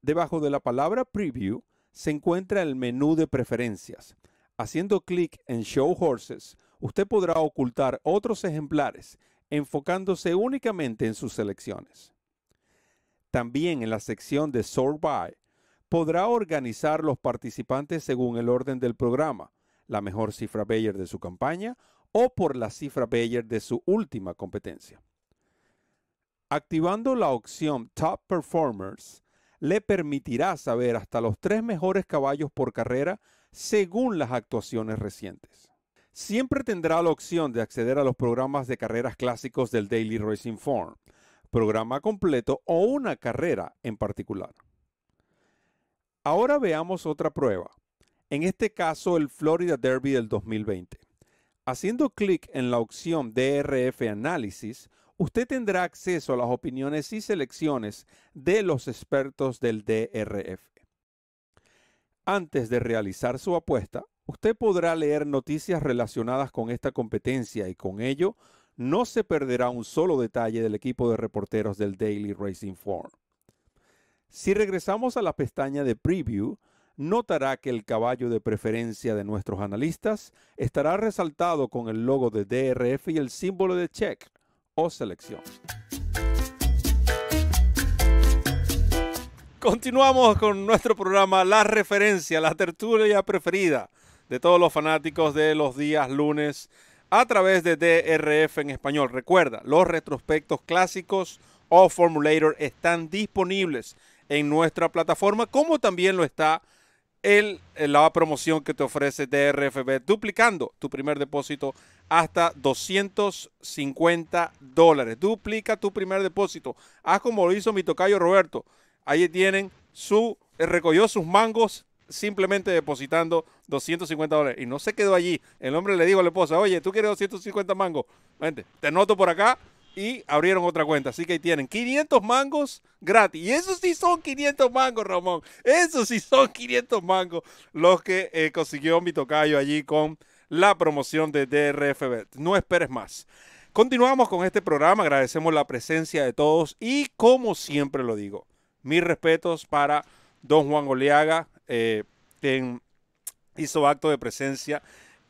Debajo de la palabra Preview se encuentra el menú de preferencias. Haciendo clic en Show Horses, usted podrá ocultar otros ejemplares, enfocándose únicamente en sus selecciones. También en la sección de Sort By podrá organizar los participantes según el orden del programa, la mejor cifra Bayer de su campaña o por la cifra Bayer de su última competencia. Activando la opción Top Performers, le permitirá saber hasta los tres mejores caballos por carrera según las actuaciones recientes. Siempre tendrá la opción de acceder a los programas de carreras clásicos del Daily Racing Form, programa completo o una carrera en particular. Ahora veamos otra prueba. En este caso, el Florida Derby del 2020. Haciendo clic en la opción DRF Análisis, usted tendrá acceso a las opiniones y selecciones de los expertos del DRF. Antes de realizar su apuesta, usted podrá leer noticias relacionadas con esta competencia y con ello no se perderá un solo detalle del equipo de reporteros del Daily Racing Forum. Si regresamos a la pestaña de Preview, notará que el caballo de preferencia de nuestros analistas estará resaltado con el logo de DRF y el símbolo de check o selección. Continuamos con nuestro programa La Referencia, la tertulia preferida de todos los fanáticos de los días lunes a través de DRF en español. Recuerda, los retrospectos clásicos o Formulator están disponibles en nuestra plataforma, como también lo está el, eh, la promoción que te ofrece DRFB, duplicando tu primer depósito hasta 250 dólares. Duplica tu primer depósito. Haz como lo hizo mi tocayo Roberto. Ahí tienen su, eh, recogió sus mangos simplemente depositando 250 dólares. Y no se quedó allí. El hombre le dijo a la esposa, oye, tú quieres 250 mangos. Vente, te noto por acá, y abrieron otra cuenta. Así que ahí tienen 500 mangos gratis. Y esos sí son 500 mangos, Ramón. Esos sí son 500 mangos los que eh, consiguió mi tocayo allí con la promoción de DRFB. No esperes más. Continuamos con este programa. Agradecemos la presencia de todos. Y como siempre lo digo, mis respetos para don Juan Oleaga, eh, quien hizo acto de presencia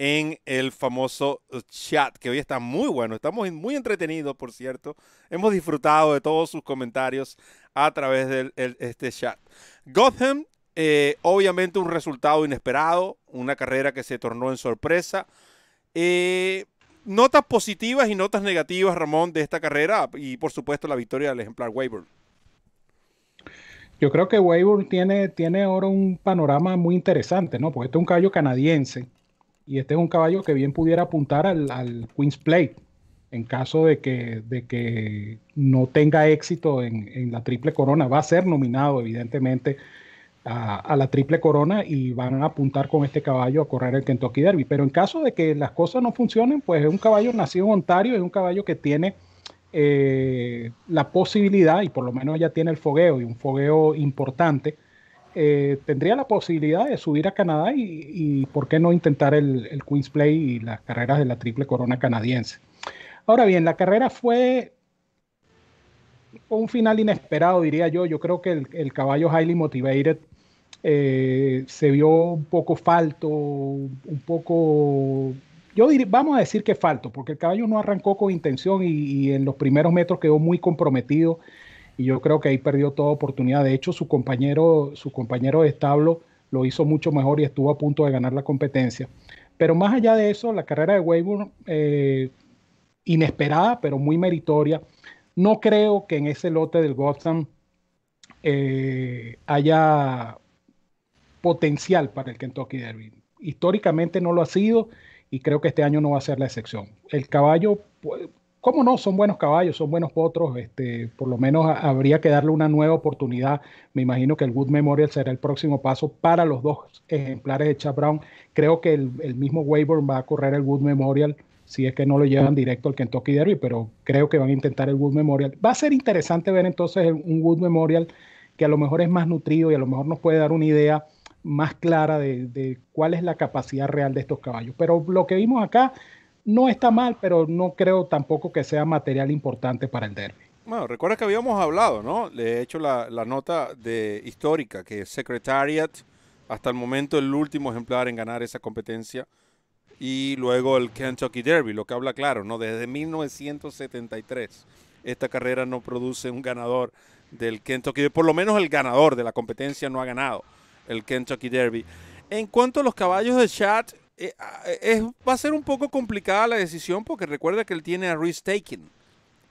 en el famoso eh, chat, que hoy está muy bueno. Estamos muy entretenidos, por cierto. Hemos disfrutado de todos sus comentarios a través de este chat. Gotham, eh, obviamente un resultado inesperado, una carrera que se tornó en sorpresa. Eh, notas positivas y notas negativas, Ramón, de esta carrera y por supuesto la victoria del ejemplar Weyburn. Yo creo que Weyburn tiene, tiene ahora un panorama muy interesante, ¿no? Porque este es un caballo canadiense y este es un caballo que bien pudiera apuntar al, Queen's Plate en caso de que, que no tenga éxito en, la triple corona. Va a ser nominado, evidentemente, a, la triple corona y van a apuntar con este caballo a correr el Kentucky Derby. Pero en caso de que las cosas no funcionen, pues es un caballo nacido en Ontario, es un caballo que tiene eh, la posibilidad, y por lo menos ya tiene el fogueo, y un fogueo importante, eh, tendría la posibilidad de subir a Canadá y, por qué no intentar el, Queen's Play y las carreras de la Triple Corona canadiense. Ahora bien, la carrera fue un final inesperado, diría yo. Yo creo que el, caballo Highly Motivated eh, se vio un poco falto, un poco yo vamos a decir que falto, porque el caballo no arrancó con intención y, en los primeros metros quedó muy comprometido y yo creo que ahí perdió toda oportunidad. De hecho, su compañero, su compañero de establo lo hizo mucho mejor y estuvo a punto de ganar la competencia. Pero más allá de eso, la carrera de Weyburn, eh, inesperada, pero muy meritoria. No creo que en ese lote del Gotham eh, haya potencial para el Kentucky Derby. Históricamente no lo ha sido y creo que este año no va a ser la excepción. El caballo ¿Cómo no? Son buenos caballos, son buenos potros. Este, por lo menos habría que darle una nueva oportunidad. Me imagino que el Wood Memorial será el próximo paso para los dos ejemplares de Chad Brown. Creo que el, mismo Wayburn va a correr el Wood Memorial si es que no lo llevan directo al Kentucky Derby, pero creo que van a intentar el Wood Memorial. Va a ser interesante ver entonces un Wood Memorial que a lo mejor es más nutrido y a lo mejor nos puede dar una idea más clara de cuál es la capacidad real de estos caballos. Pero lo que vimos acá no está mal, pero no creo tampoco que sea material importante para el derby. Bueno, recuerda que habíamos hablado, ¿no? Le he hecho la, nota de histórica, que Secretariat, hasta el momento el último ejemplar en ganar esa competencia, y luego el Kentucky Derby, lo que habla claro, ¿no? Desde 1973 esta carrera no produce un ganador del Kentucky Derby, por lo menos el ganador de la competencia no ha ganado el Kentucky Derby. En cuanto a los caballos de Chat, eh, ah, eh, va a ser un poco complicada la decisión porque recuerda que él tiene a risk-taking.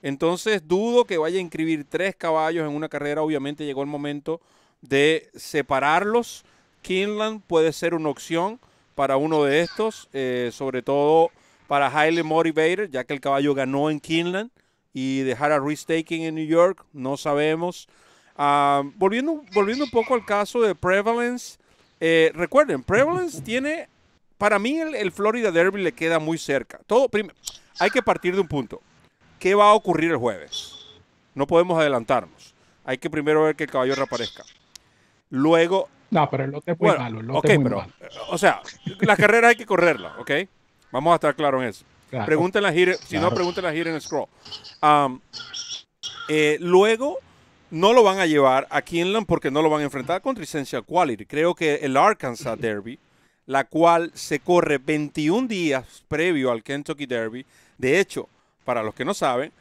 Entonces dudo que vaya a inscribir tres caballos en una carrera. Obviamente llegó el momento de separarlos. Kinland puede ser una opción para uno de estos, eh, sobre todo para Highly Motivator, ya que el caballo ganó en Kinland y dejar a taking en New York, no sabemos. Ah, volviendo, volviendo un poco al caso de Prevalence, recuerden, Prevalence (laughs) tiene para mí el, Florida Derby le queda muy cerca. Todo, hay que partir de un punto. ¿Qué va a ocurrir el jueves? No podemos adelantarnos. Hay que primero ver que el caballo reaparezca. Luego. No, pero el lote es muy malo. El lote O sea, la carrera hay que correrla. ¿ok? Vamos a estar claros en eso. Pregúntenla a si no, pregúntenla a en Scroll. Eh, luego, no lo van a llevar a Kinlan porque no lo van a enfrentar contra Essential Quality. Creo que el Arkansas Derby la cual se corre 21 días previo al Kentucky Derby. De hecho, para los que no saben,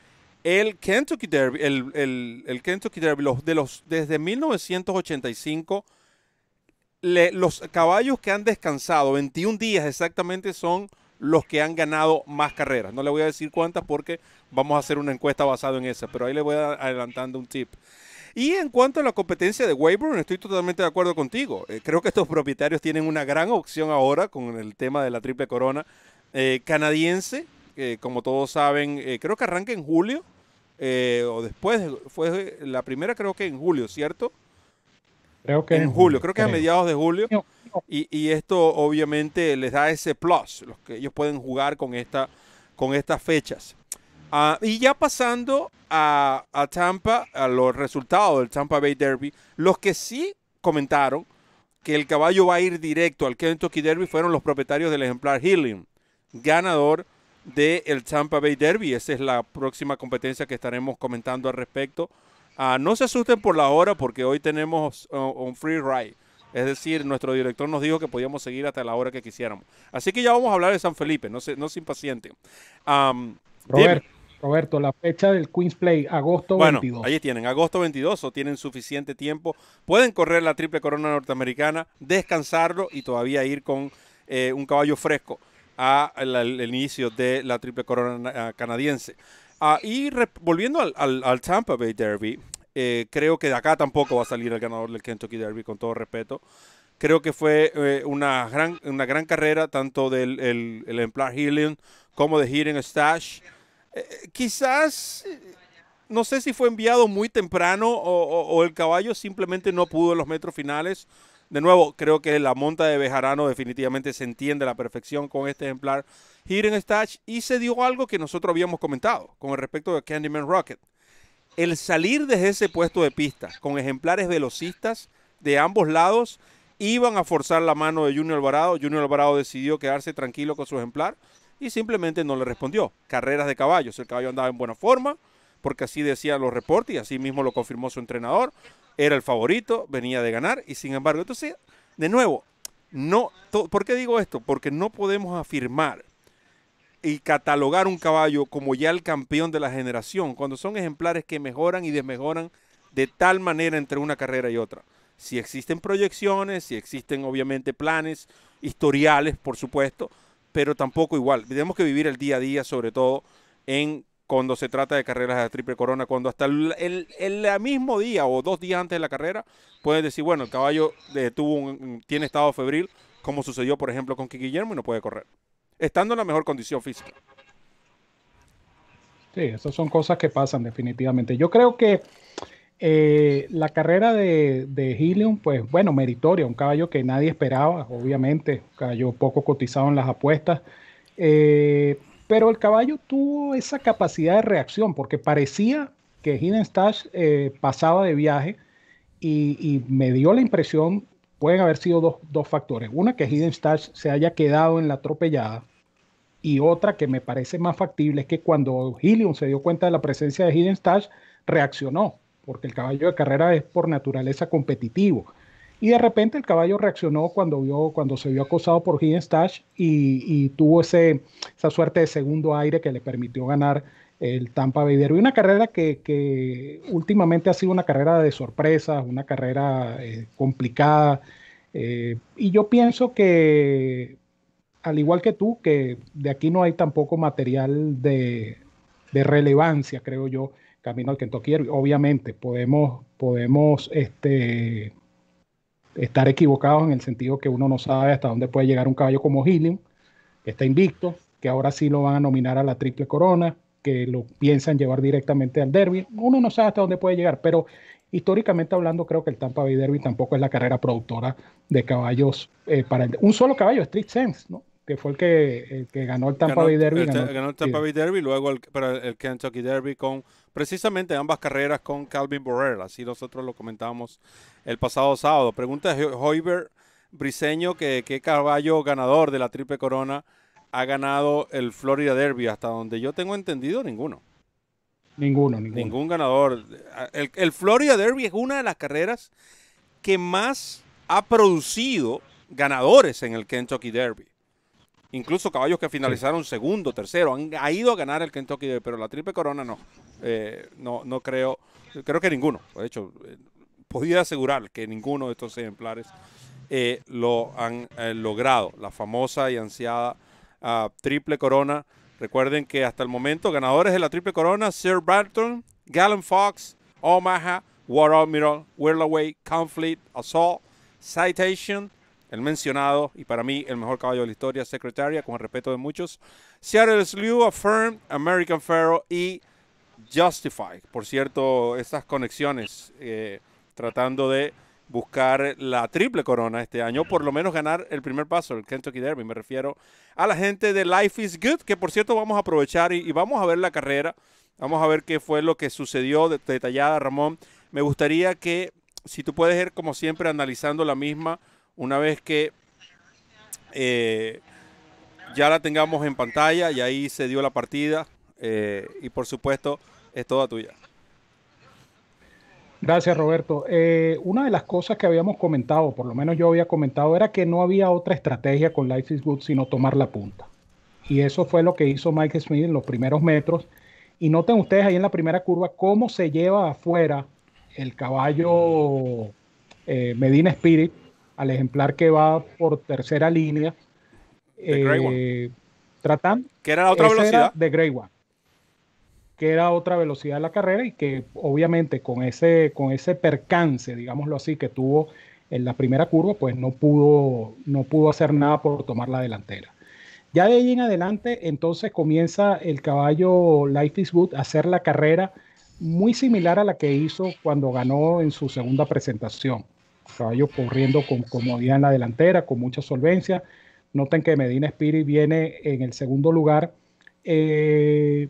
el Kentucky Derby, el, Kentucky Derby, los, de los, desde 1985, los caballos que han descansado 21 días exactamente son los que han ganado más carreras. No le voy a decir cuántas porque vamos a hacer una encuesta basada en esa, pero ahí le voy adelantando un tip. Y en cuanto a la competencia de Weyburn, estoy totalmente de acuerdo contigo. Eh, creo que estos propietarios tienen una gran opción ahora con el tema de la triple corona eh, canadiense, que como todos saben, eh, creo que arranca en julio. o después, fue la primera creo que en julio, ¿cierto? Creo que en, julio, creo que a mediados de julio. Y, y, esto obviamente les da ese plus, los que ellos pueden jugar con, esta, con estas fechas. Ah, y ya pasando a, a, Tampa, a los resultados del Tampa Bay Derby, los que sí comentaron que el caballo va a ir directo al Kentucky Derby fueron los propietarios del ejemplar Healing, ganador del Tampa Bay Derby. Esa es la próxima competencia que estaremos comentando al respecto. Ah, no se asusten por la hora porque hoy tenemos uh, un free ride. Es decir, nuestro director nos dijo que podíamos seguir hasta la hora que quisiéramos. Así que ya vamos a hablar de San Felipe, no se, no se paciente Um, Roberto, la fecha del Queen's Play, agosto bueno, 22. Ahí tienen, agosto 22, o tienen suficiente tiempo. Pueden correr la triple corona norteamericana, descansarlo y todavía ir con eh, un caballo fresco al inicio de la triple corona ah, canadiense. Ah, y volviendo al, Tampa Bay Derby, eh, creo que de acá tampoco va a salir el ganador del Kentucky Derby, con todo respeto. Creo que fue eh, una, gran, una gran carrera tanto del el, Emplar Healing como de Hidden Stash. Eh, eh, quizás, no sé si fue enviado muy temprano o, el caballo simplemente no pudo en los metros finales. De nuevo, creo que la monta de Bejarano definitivamente se entiende a la perfección con este ejemplar Hidden Stash y se dio algo que nosotros habíamos comentado con respecto de Candyman Rocket. El salir desde ese puesto de pista con ejemplares velocistas de ambos lados iban a forzar la mano de Junior Alvarado. Junior Alvarado decidió quedarse tranquilo con su ejemplar, y simplemente no le respondió. Carreras de caballos, el caballo andaba en buena forma, porque así decían los reportes y así mismo lo confirmó su entrenador, era el favorito, venía de ganar y sin embargo, entonces, de nuevo, no, ¿por qué digo esto? Porque no podemos afirmar y catalogar un caballo como ya el campeón de la generación, cuando son ejemplares que mejoran y desmejoran de tal manera entre una carrera y otra. Si existen proyecciones, si existen obviamente planes, historiales, por supuesto, pero tampoco igual. Tenemos que vivir el día a día, sobre todo en cuando se trata de carreras de triple corona, cuando hasta el, mismo día o dos días antes de la carrera, puedes decir, bueno, el caballo eh, tiene estado febril, como sucedió, por ejemplo, con Kiki Guillermo y no puede correr, estando en la mejor condición física. Sí, esas son cosas que pasan definitivamente. Yo creo que eh, la carrera de, de pues bueno, meritoria, un caballo que nadie esperaba, obviamente, un caballo poco cotizado en las apuestas. Eh, pero el caballo tuvo esa capacidad de reacción, porque parecía que Hidden Stash eh, pasaba de viaje y, me dio la impresión, pueden haber sido dos, factores. Una, que Hidden Stash se haya quedado en la atropellada. Y otra que me parece más factible es que cuando Helium se dio cuenta de la presencia de Hidden Stash, reaccionó porque el caballo de carrera es por naturaleza competitivo. Y de repente el caballo reaccionó cuando, vio, cuando se vio acosado por Higgins y, y tuvo esa suerte de segundo aire que le permitió ganar el Tampa Bay Derby. Una carrera que, últimamente ha sido una carrera de sorpresas, una carrera eh, complicada. Eh, y yo pienso que, al igual que tú, que de aquí no hay tampoco material de, de relevancia, creo yo, camino al Kentucky Derby. Obviamente podemos, podemos este, estar equivocados en el sentido que uno no sabe hasta dónde puede llegar un caballo como Helium, que está invicto, que ahora sí lo van a nominar a la Triple Corona, que lo piensan llevar directamente al Derby. Uno no sabe hasta dónde puede llegar, pero históricamente hablando creo que el Tampa Bay Derby tampoco es la carrera productora de caballos eh, para un solo caballo, Street Sense, ¿no? que fue el que, ganó el Tampa Bay Derby. ganó, el Tampa Bay Derby, luego el, Kentucky Derby con precisamente ambas carreras con Calvin Borrell, así nosotros lo comentábamos el pasado sábado. Pregunta de Hoiber Briseño que qué caballo ganador de la Triple Corona ha ganado el Florida Derby, hasta donde yo tengo entendido ninguno. Ninguno, ninguno. Ningún ganador. el Florida Derby es una de las carreras que más ha producido ganadores en el Kentucky Derby incluso caballos que finalizaron segundo, tercero, han ido a ganar el Kentucky pero la Triple Corona no. Eh, no, no creo, creo que ninguno. De hecho, podría eh, podía asegurar que ninguno de estos ejemplares eh, lo han logrado. La famosa y ansiada ah, Triple Corona. Recuerden que hasta el momento ganadores de la Triple Corona, Sir Barton, Gallant Fox, Omaha, War Admiral, Whirlaway, Conflict, Assault, Citation, el mencionado y para mí el mejor caballo de la historia, Secretaria, con el respeto de muchos. Seattle Slew, Affirm, American Pharaoh y Justify. Por cierto, estas conexiones, eh, tratando de buscar la triple corona este año, por lo menos ganar el primer paso, el Kentucky Derby. Me refiero a la gente de Life is Good, que por cierto vamos a aprovechar y, y vamos a ver la carrera. Vamos a ver qué fue lo que sucedió detallada, Ramón. Me gustaría que, si tú puedes ir como siempre analizando la misma, una vez que eh, ya la tengamos en pantalla y ahí se dio la partida eh, y por supuesto es toda tuya. Gracias Roberto. Eh, una de las cosas que habíamos comentado, por lo menos yo había comentado, era que no había otra estrategia con Life is Good sino tomar la punta. Y eso fue lo que hizo Mike Smith en los primeros metros. Y noten ustedes ahí en la primera curva cómo se lleva afuera el caballo Medina Spirit al ejemplar que va por tercera línea. Eh, tratando. Que era la otra velocidad. de Grey One. Que era otra velocidad de la carrera y que obviamente con ese, con ese percance, digámoslo así, que tuvo en la primera curva, pues no pudo, no pudo hacer nada por tomar la delantera. Ya de ahí en adelante, entonces comienza el caballo Life is Good a hacer la carrera muy similar a la que hizo cuando ganó en su segunda presentación caballo corriendo con comodidad en la delantera, con mucha solvencia. Noten que Medina Spirit viene en el segundo lugar. Eh,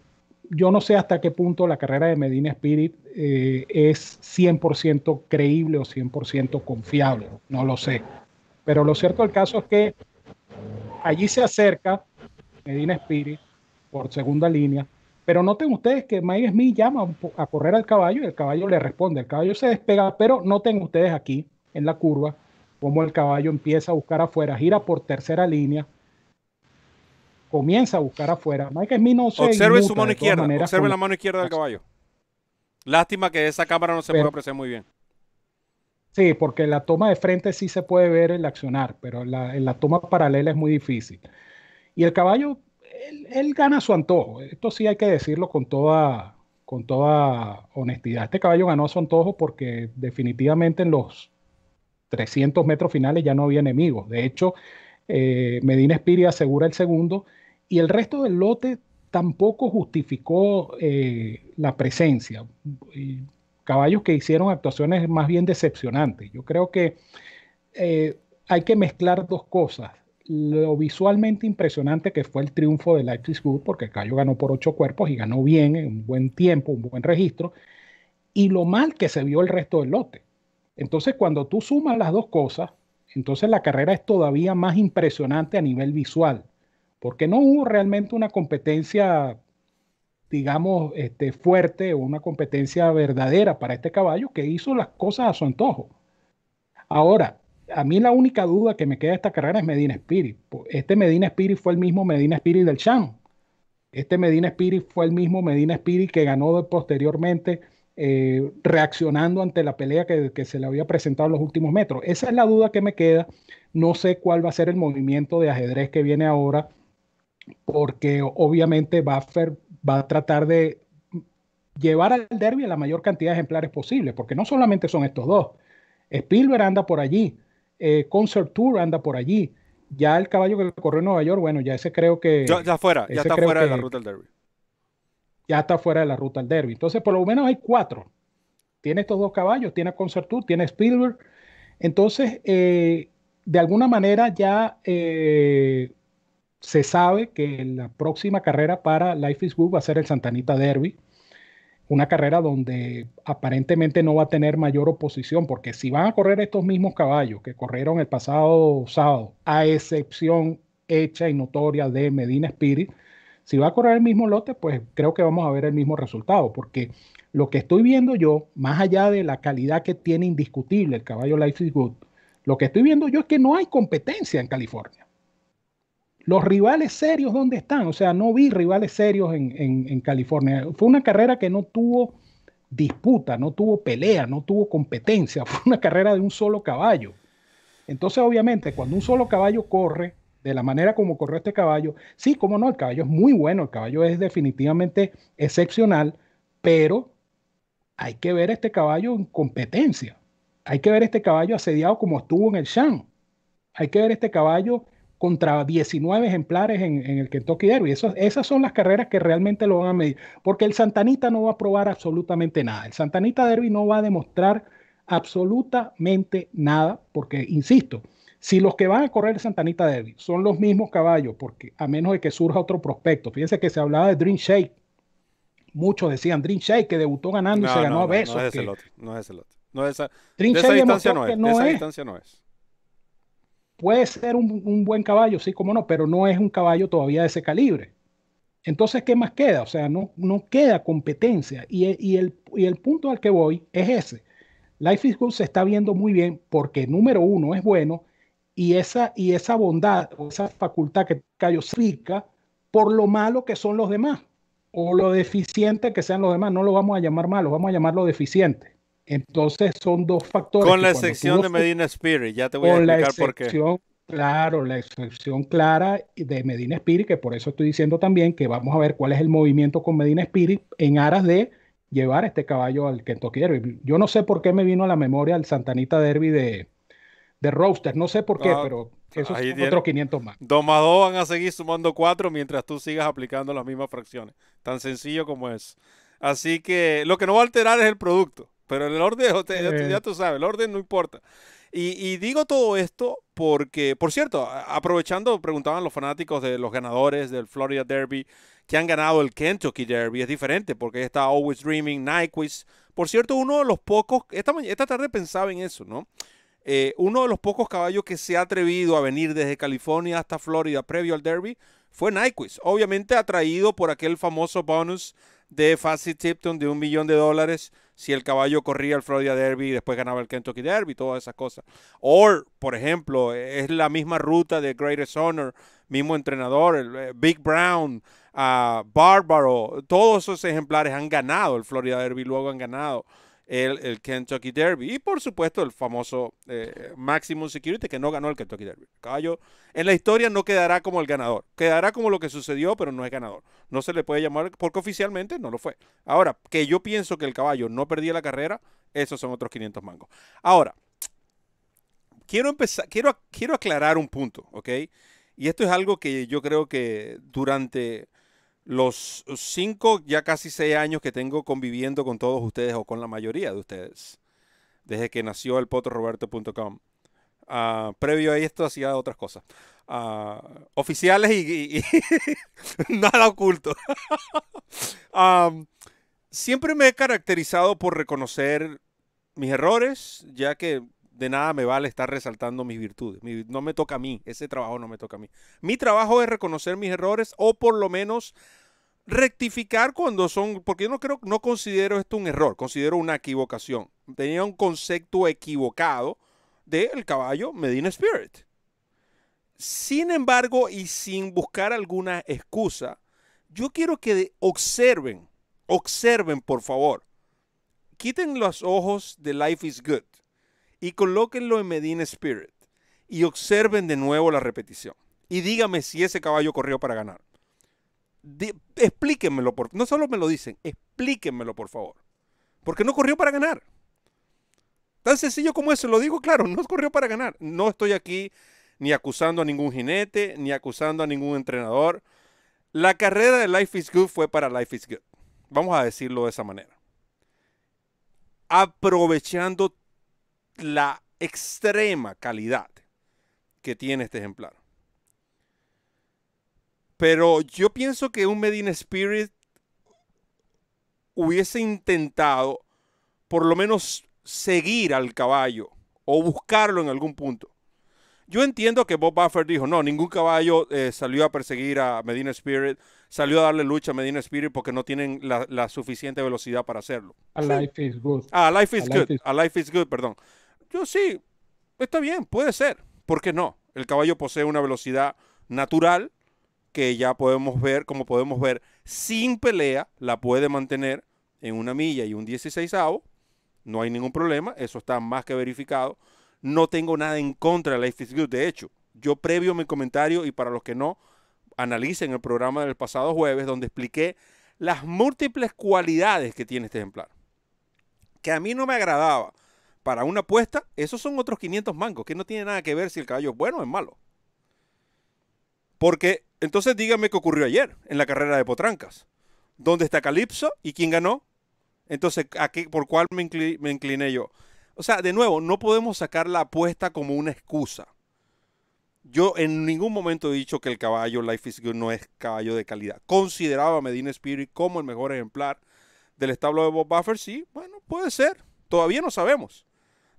yo no sé hasta qué punto la carrera de Medina Spirit eh, es 100% creíble o 100% confiable, no lo sé. Pero lo cierto del caso es que allí se acerca Medina Spirit por segunda línea, pero noten ustedes que Mike Smith llama a correr al caballo y el caballo le responde, el caballo se despega, pero noten ustedes aquí en la curva, como el caballo empieza a buscar afuera, gira por tercera línea, comienza a buscar afuera. Observe su mano izquierda, observe la mano izquierda del caballo. Lástima que esa cámara no se puede apreciar muy bien. Sí, porque la toma de frente sí se puede ver el accionar, pero en la toma paralela es muy difícil. Y el caballo, él, él, gana su antojo. Esto sí hay que decirlo con toda, con toda honestidad. Este caballo ganó su antojo porque definitivamente en los 300 metros finales ya no había enemigos. De hecho, eh, Medina Espiri asegura el segundo y el resto del lote tampoco justificó eh, la presencia. Caballos que hicieron actuaciones más bien decepcionantes. Yo creo que eh, hay que mezclar dos cosas. Lo visualmente impresionante que fue el triunfo de Leipzig Good, porque Cayo ganó por ocho cuerpos y ganó bien, en un buen tiempo, un buen registro, y lo mal que se vio el resto del lote. Entonces, cuando tú sumas las dos cosas, entonces la carrera es todavía más impresionante a nivel visual, porque no hubo realmente una competencia, digamos, este, fuerte o una competencia verdadera para este caballo que hizo las cosas a su antojo. Ahora, a mí la única duda que me queda de esta carrera es Medina Spirit. Este Medina Spirit fue el mismo Medina Spirit del Champ. Este Medina Spirit fue el mismo Medina Spirit que ganó posteriormente eh, reaccionando ante la pelea que, se le había presentado en los últimos metros. Esa es la duda que me queda. No sé cuál va a ser el movimiento de ajedrez que viene ahora, porque obviamente Buffer va a tratar de llevar al derby a la mayor cantidad de ejemplares posible, porque no solamente son estos dos. Spielberg anda por allí, eh, Concert Tour anda por allí. Ya el caballo que corrió en Nueva York, bueno, ya ese creo que. Ya, ya fuera, ya está fuera de la ruta del derby ya está fuera de la ruta del derby. Entonces, por lo menos hay cuatro. Tiene estos dos caballos, tiene Concertud, tiene Spielberg. Entonces, eh, de alguna manera ya eh, se sabe que la próxima carrera para Life is Good va a ser el Santanita Derby. Una carrera donde aparentemente no va a tener mayor oposición, porque si van a correr estos mismos caballos que corrieron el pasado sábado, a excepción hecha y notoria de Medina Spirit, si va a correr el mismo lote, pues creo que vamos a ver el mismo resultado, porque lo que estoy viendo yo, más allá de la calidad que tiene indiscutible el caballo Life is Good, lo que estoy viendo yo es que no hay competencia en California. Los rivales serios, ¿dónde están? O sea, no vi rivales serios en California. Fue una carrera que no tuvo disputa, no tuvo pelea, no tuvo competencia. (laughs) Fue una carrera de un solo caballo. Entonces, obviamente, cuando un solo caballo corre, de la manera como corrió este caballo, sí, cómo no, el caballo es muy bueno, el caballo es definitivamente excepcional, pero hay que ver este caballo en competencia, hay que ver este caballo asediado como estuvo en el Shan, hay que ver este caballo contra 19 ejemplares en, el Kentucky Derby. esas son las carreras que realmente lo van a medir, porque el Santanita no va a probar absolutamente nada. El Santanita Derby no va a demostrar absolutamente nada, porque, insisto, si los que van a correr Santanita Derby son los mismos caballos, porque a menos de que surja otro prospecto, fíjense que se hablaba de Dream Shake. Muchos decían Dream Shake, que debutó ganando y se ganó a besos. No, es ese lote, no es el lote. No es esa, distancia no es, no es. Puede ser un, buen caballo, sí, como no, pero no es un caballo todavía de ese calibre. Entonces, ¿qué más queda? O sea, no, no queda competencia. Y, el, y, el, punto al que voy es ese. Life is Good se está viendo muy bien porque, número uno, es bueno y esa, y esa bondad o esa facultad que cayó rica por lo malo que son los demás o lo deficiente que sean los demás. No lo vamos a llamar malo, vamos a llamarlo deficiente. Entonces son dos factores. Con la excepción de Medina Spirit, ya te voy a explicar por qué. Claro, la excepción clara de Medina Spirit, que por eso estoy diciendo también que vamos a ver cuál es el movimiento con Medina Spirit en aras de llevar este caballo al Kentucky Derby. Yo no sé por qué me vino a la memoria el Santanita Derby de, de roster. No sé por qué, pero eso es otro 500 más. Domado van a seguir sumando cuatro mientras tú sigas aplicando las mismas fracciones. Tan sencillo como es. Así que lo que no va a alterar es el producto. Pero el orden, ya eh. tú sabes, el orden no importa. Y, digo todo esto porque, por cierto, aprovechando, preguntaban los fanáticos de los ganadores del Florida Derby que han ganado el Kentucky Derby. Es diferente porque está Always Dreaming, Nyquist. Por cierto, uno de los pocos, esta, esta tarde pensaba en eso, ¿no? Eh, uno de los pocos caballos que se ha atrevido a venir desde California hasta Florida previo al derby fue Nyquist. Obviamente atraído por aquel famoso bonus de Fancy Tipton de un millón de dólares si el caballo corría el Florida Derby y después ganaba el Kentucky Derby, todas esas cosas. Or, por ejemplo, es la misma ruta de Greatest Honor, mismo entrenador, eh, Big Brown, uh, ah, Bárbaro, todos esos ejemplares han ganado el Florida Derby, luego han ganado el, Kentucky Derby. Y por supuesto el famoso eh, Maximum Security que no ganó el Kentucky Derby. El Caballo en la historia no quedará como el ganador. Quedará como lo que sucedió, pero no es ganador. No se le puede llamar porque oficialmente no lo fue. Ahora, que yo pienso que el caballo no perdía la carrera, esos son otros 500 mangos. Ahora, quiero empezar, quiero, quiero aclarar un punto, ¿ok? Y esto es algo que yo creo que durante los cinco, ya casi seis años que tengo conviviendo con todos ustedes o con la mayoría de ustedes, desde que nació el potroroberto.com. Ah, previo a esto hacía otras cosas. Ah, oficiales y, (laughs) nada oculto. (laughs) Ah, siempre me he caracterizado por reconocer mis errores, ya que de nada me vale estar resaltando mis virtudes. no me toca a mí, ese trabajo no me toca a mí. Mi trabajo es reconocer mis errores o por lo menos rectificar cuando son, porque yo no creo, no considero esto un error, considero una equivocación. Tenía un concepto equivocado del caballo Medina Spirit. Sin embargo, y sin buscar alguna excusa, yo quiero que observen, observen por favor. Quiten los ojos de Life is Good y colóquenlo en Medina Spirit y observen de nuevo la repetición. Y dígame si ese caballo corrió para ganar. explíquenmelo, por, no solo me lo dicen, explíquenmelo por favor. Porque no corrió para ganar. Tan sencillo como eso, lo digo claro, no corrió para ganar. No estoy aquí ni acusando a ningún jinete, ni acusando a ningún entrenador. La carrera de Life is Good fue para Life is Good. Vamos a decirlo de esa manera. Aprovechando la extrema calidad que tiene este ejemplar. Pero yo pienso que un Medina Spirit hubiese intentado por lo menos seguir al caballo o buscarlo en algún punto. Yo entiendo que Bob Buffer dijo, no, ningún caballo eh, salió a perseguir a Medina Spirit, salió a darle lucha a Medina Spirit porque no tienen la, suficiente velocidad para hacerlo. A life is good. Ah, life is good. A life is good, perdón yo sí, está bien, puede ser. ¿Por qué no? El caballo posee una velocidad natural que ya podemos ver, como podemos ver, sin pelea, la puede mantener en una milla y un 16 No hay ningún problema, eso está más que verificado. No tengo nada en contra de la is De hecho, yo previo mi comentario y para los que no, analicen el programa del pasado jueves donde expliqué las múltiples cualidades que tiene este ejemplar. Que a mí no me agradaba para una apuesta, esos son otros 500 mangos. que no tiene nada que ver si el caballo es bueno o es malo. Porque, entonces dígame qué ocurrió ayer en la carrera de Potrancas. ¿Dónde está Calypso y quién ganó? Entonces, ¿a qué, ¿por cuál me, incliné yo? O sea, de nuevo, no podemos sacar la apuesta como una excusa. Yo en ningún momento he dicho que el caballo Life is Good no es caballo de calidad. Consideraba Medina Spirit como el mejor ejemplar del establo de Bob Buffer. Sí, bueno, puede ser. Todavía no sabemos.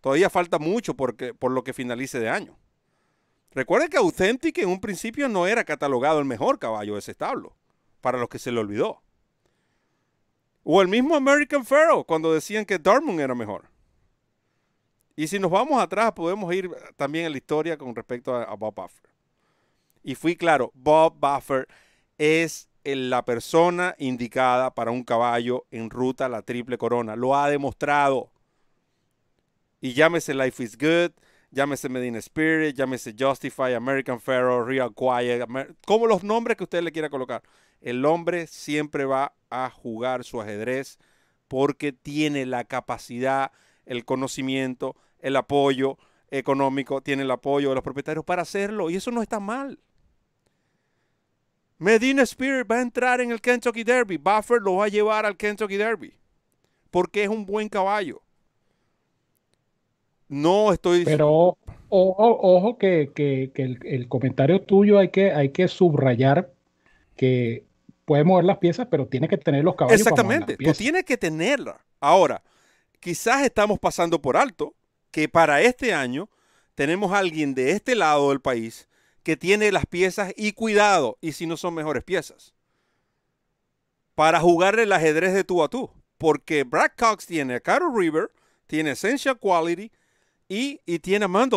Todavía falta mucho porque, por lo que finalice de año. Recuerden que Authentic en un principio no era catalogado el mejor caballo de ese establo, para los que se le olvidó. O el mismo American Pharaoh, cuando decían que Dortmund era mejor. Y si nos vamos atrás, podemos ir también a la historia con respecto a, a Bob Buffer. Y fui claro, Bob Buffer es la persona indicada para un caballo en ruta a la triple corona. Lo ha demostrado. Y llámese Life is Good, llámese Medina Spirit, llámese Justify, American Pharaoh, Real Quiet, como los nombres que usted le quiera colocar. El hombre siempre va a jugar su ajedrez porque tiene la capacidad, el conocimiento, el apoyo económico, tiene el apoyo de los propietarios para hacerlo y eso no está mal. Medina Spirit va a entrar en el Kentucky Derby. Buffer lo va a llevar al Kentucky Derby porque es un buen caballo. No estoy. Pero ojo, que, el, comentario tuyo hay que, hay que subrayar que puede mover las piezas, pero tiene que tener los caballos. Exactamente, tú pues tienes que tenerla. Ahora, quizás estamos pasando por alto que para este año tenemos a alguien de este lado del país que tiene las piezas y cuidado, y si no son mejores piezas, para jugar el ajedrez de tú a tú. Porque Brad Cox tiene a Caro River, tiene Essential Quality, y, tiene a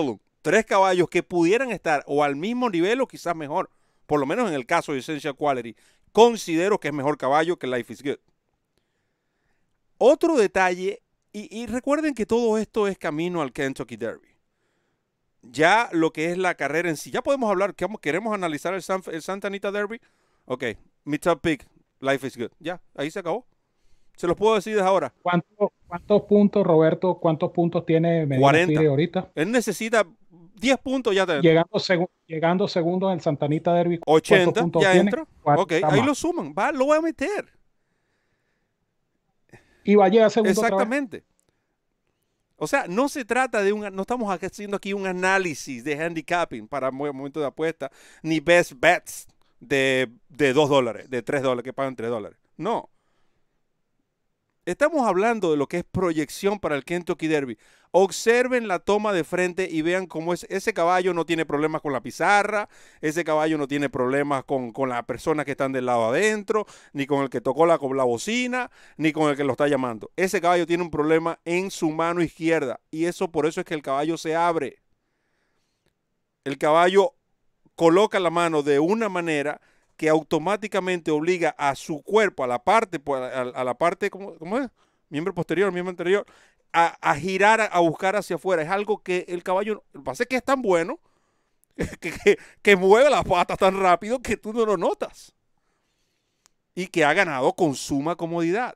Tres caballos que pudieran estar o al mismo nivel o quizás mejor. Por lo menos en el caso de Essential Quality. Considero que es mejor caballo que Life is Good. Otro detalle, y, recuerden que todo esto es camino al Kentucky Derby ya lo que es la carrera en sí. Ya podemos hablar, queremos analizar el, San, el Santa Anita Derby. Ok, mi top pick, Life is Good. Ya, ahí se acabó. Se los puedo decir desde ahora. ¿Cuántos puntos, Roberto? ¿Cuántos puntos tiene Medellín? 40. ahorita? Él necesita 10 puntos ya Llegando, segundos llegando segundo en Santanita Derby. 80, ya Ok, ahí lo suman. lo voy a meter. Y va a llegar segundo. Exactamente. O sea, no se trata de un, no estamos haciendo aquí un análisis de handicapping para momento de apuesta, ni best bets de, de 2 dólares, de 3 dólares, que pagan 3 dólares. No estamos hablando de lo que es proyección para el Kentucky Derby. Observen la toma de frente y vean cómo es. Ese caballo no tiene problemas con la pizarra, ese caballo no tiene problemas con, con las personas que están del lado adentro, ni con el que tocó la, la bocina, ni con el que lo está llamando. Ese caballo tiene un problema en su mano izquierda y eso por eso es que el caballo se abre. El caballo coloca la mano de una manera que automáticamente obliga a su cuerpo, a la parte, pues, a, la parte, ¿cómo, es? Miembro posterior, miembro anterior, a, girar, a, buscar hacia afuera. Es algo que el caballo, lo que pasa es que es tan bueno, (laughs) que, que, mueve las patas tan rápido que tú no lo notas. Y que ha ganado con suma comodidad.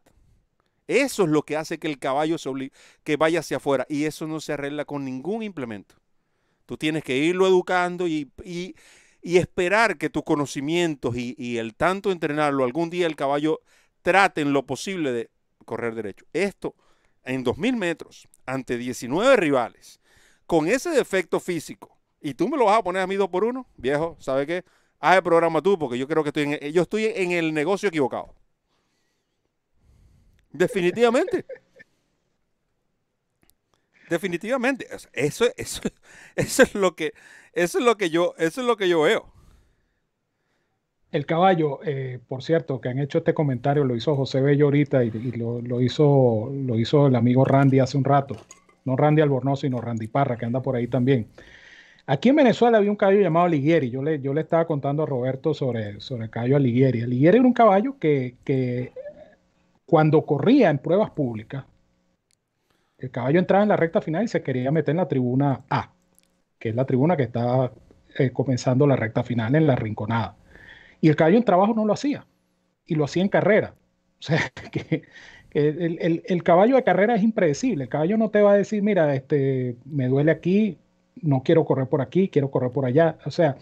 Eso es lo que hace que el caballo se obligue, que vaya hacia afuera. Y eso no se arregla con ningún implemento. Tú tienes que irlo educando y, y, y esperar que tus conocimientos y, el tanto entrenarlo, algún día el caballo traten lo posible de correr derecho. Esto en 2.000 metros, ante 19 rivales, con ese defecto físico, y tú me lo vas a poner a mí dos por uno, viejo, ¿sabe qué? Haz el programa tú, porque yo creo que estoy en, yo estoy en el negocio equivocado. Definitivamente. Definitivamente. Eso, (laughs) eso, es lo que, eso es lo que yo, eso es lo que yo veo. El caballo, eh, por cierto, que han hecho este comentario, lo hizo José Bello ahorita y, lo, hizo, lo hizo el amigo Randy hace un rato. No Randy Albornoz, sino Randy Parra, que anda por ahí también. Aquí en Venezuela había un caballo llamado Ligieri. Yo le, yo le estaba contando a Roberto sobre, sobre el caballo Ligieri. Ligieri era un caballo que, que cuando corría en pruebas públicas, el caballo entraba en la recta final y se quería meter en la tribuna A, que es la tribuna que está eh, comenzando la recta final en la rinconada. Y el caballo en trabajo no lo hacía, y lo hacía en carrera. O sea, (laughs) que, el, caballo de carrera es impredecible. El caballo no te va a decir, mira, este, me duele aquí, no quiero correr por aquí, quiero correr por allá. O sea,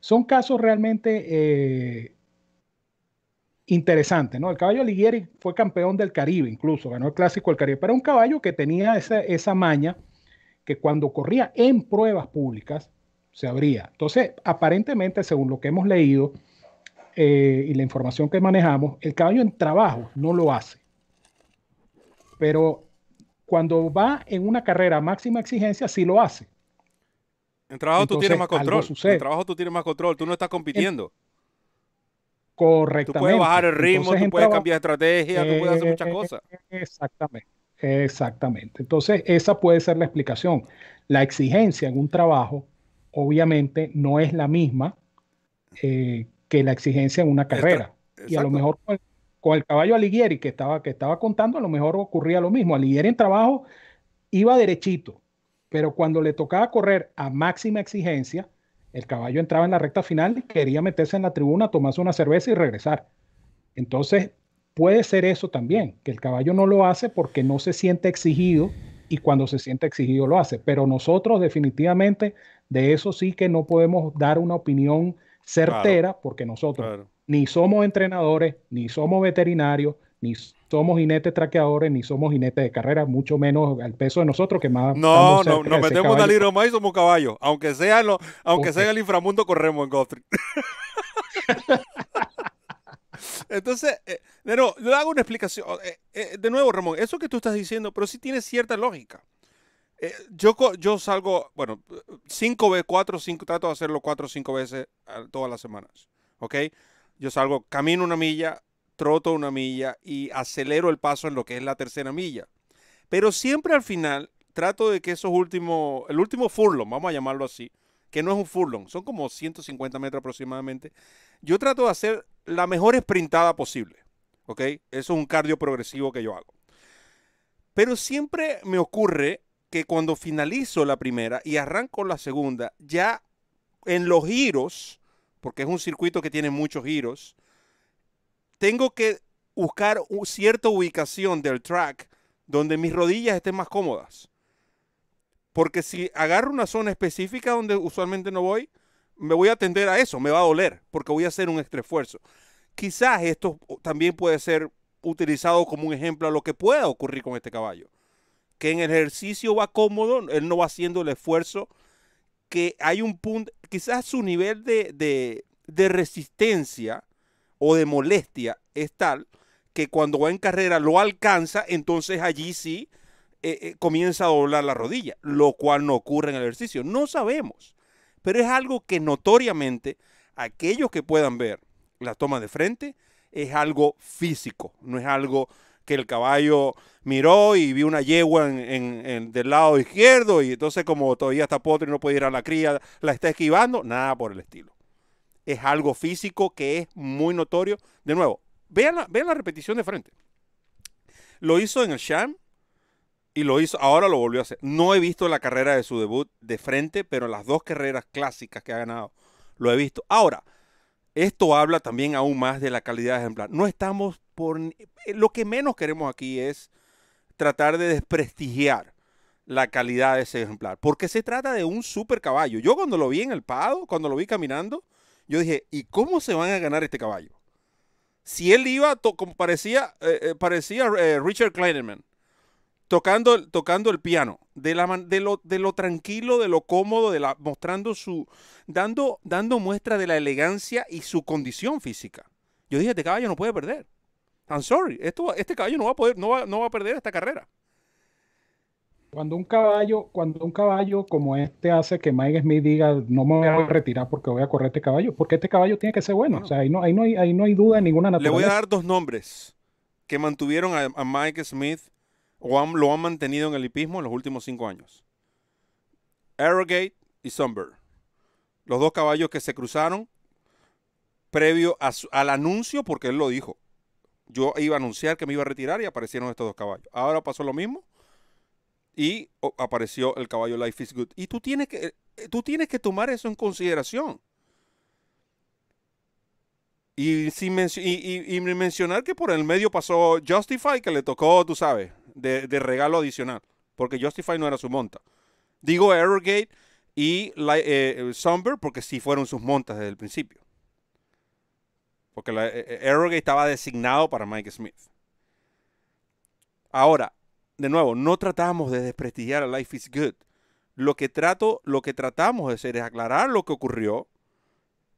son casos realmente eh, interesante, ¿no? El caballo Alighieri fue campeón del Caribe, incluso ganó el clásico del Caribe, pero un caballo que tenía esa, maña que cuando corría en pruebas públicas se abría. Entonces, aparentemente, según lo que hemos leído eh, y la información que manejamos, el caballo en trabajo no lo hace. Pero cuando va en una carrera máxima exigencia, sí lo hace. En trabajo tú tienes más control. En trabajo tú tienes más control, tú no estás compitiendo. Correctamente. Tú puedes bajar el ritmo, tú puedes cambiar estrategia, tú puedes hacer muchas eh, cosas. Exactamente, exactamente. Entonces, esa puede ser la explicación. La exigencia en un trabajo, obviamente, no es la misma eh, que la exigencia en una carrera. Y a lo mejor con el, caballo Alighieri que estaba, que estaba contando, a lo mejor ocurría lo mismo. Alighieri en trabajo iba derechito, pero cuando le tocaba correr a máxima exigencia, el caballo entraba en la recta final y quería meterse en la tribuna, tomarse una cerveza y regresar. Entonces, puede ser eso también, que el caballo no lo hace porque no se siente exigido y cuando se siente exigido lo hace. Pero nosotros definitivamente de eso sí que no podemos dar una opinión certera porque nosotros ni somos entrenadores, ni somos veterinarios, ni somos jinetes traqueadores ni somos jinetes de carrera, mucho menos al peso de nosotros que más. No, no, nos metemos una libro más y somos caballos. Aunque sea, lo, aunque el inframundo, corremos en Godfrey. (laughs) Entonces, pero eh, le hago una explicación. Eh, eh, de nuevo, Ramón, eso que tú estás diciendo, pero sí tiene cierta lógica. yo, yo salgo, bueno, 5 veces, 4, cinco, trato de hacerlo 4 o 5 veces ah, todas las semanas. ¿Ok? Yo salgo, camino una milla, troto una milla y acelero el paso en lo que es la tercera milla. Pero siempre al final trato de que esos últimos, el último furlong, vamos a llamarlo así, que no es un furlong, son como 150 metros aproximadamente, yo trato de hacer la mejor sprintada posible. ¿Ok? Eso es un cardio progresivo que yo hago. Pero siempre me ocurre que cuando finalizo la primera y arranco la segunda, ya en los giros, porque es un circuito que tiene muchos giros, tengo que buscar cierta ubicación del track donde mis rodillas estén más cómodas. Porque si agarro una zona específica donde usualmente no voy, me voy a atender a eso, me va a doler, porque voy a hacer un extra esfuerzo. Quizás esto también puede ser utilizado como un ejemplo a lo que pueda ocurrir con este caballo. Que en ejercicio va cómodo, él no va haciendo el esfuerzo, que hay un punto, quizás su nivel de, de, de resistencia o de molestia es tal que cuando va en carrera lo alcanza, entonces allí sí eh, eh, comienza a doblar la rodilla, lo cual no ocurre en el ejercicio. No sabemos, pero es algo que notoriamente aquellos que puedan ver la toma de frente es algo físico, no es algo que el caballo miró y vio una yegua en, del lado izquierdo y entonces como todavía está potro y no puede ir a la cría, la está esquivando, nada por el estilo es algo físico que es muy notorio. De nuevo, vean la, la repetición de frente. Lo hizo en el Sham y lo hizo, ahora lo volvió a hacer. No he visto la carrera de su debut de frente, pero las dos carreras clásicas que ha ganado lo he visto. Ahora, esto habla también aún más de la calidad de ejemplar. No estamos por... Eh, lo que menos queremos aquí es tratar de desprestigiar la calidad de ese ejemplar, porque se trata de un super caballo. Yo cuando lo vi en el Pado, cuando lo vi caminando, yo dije, ¿y cómo se van a ganar este caballo? Si él iba, como parecía, eh, eh, parecía eh, Richard Kleinerman, tocando, tocando el piano, de, la, lo, de lo tranquilo, de lo cómodo, de la, mostrando su, dando, dando muestra de la elegancia y su condición física. Yo dije, este caballo no puede perder. I'm sorry, esto, este caballo no va a poder, no va a perder esta carrera. Cuando un caballo, cuando un caballo como este hace que Mike Smith diga no me voy a retirar porque voy a correr este caballo, porque este caballo tiene que ser bueno. O sea, ahí no, ahí no hay, duda en ninguna naturaleza. Le voy a dar dos nombres que mantuvieron a, Mike Smith o lo han mantenido en el hipismo en los últimos cinco años. Arrogate y Somber, Los dos caballos que se cruzaron previo al anuncio, porque él lo dijo. Yo iba a anunciar que me iba a retirar y aparecieron estos dos caballos. Ahora pasó lo mismo y apareció el caballo Life is Good. Y tú tienes que, eh, tú tienes que tomar eso en consideración. Y, mencionar que por el medio pasó Justify, que le tocó, tú sabes, de, regalo adicional. Porque Justify no era su monta. Digo Errorgate y eh, eh Somber porque sí fueron sus montas desde el principio. Porque la, eh, estaba designado para Mike Smith. Ahora, de nuevo, no tratamos de desprestigiar a Life is Good. Lo que trato, lo que tratamos de hacer es aclarar lo que ocurrió,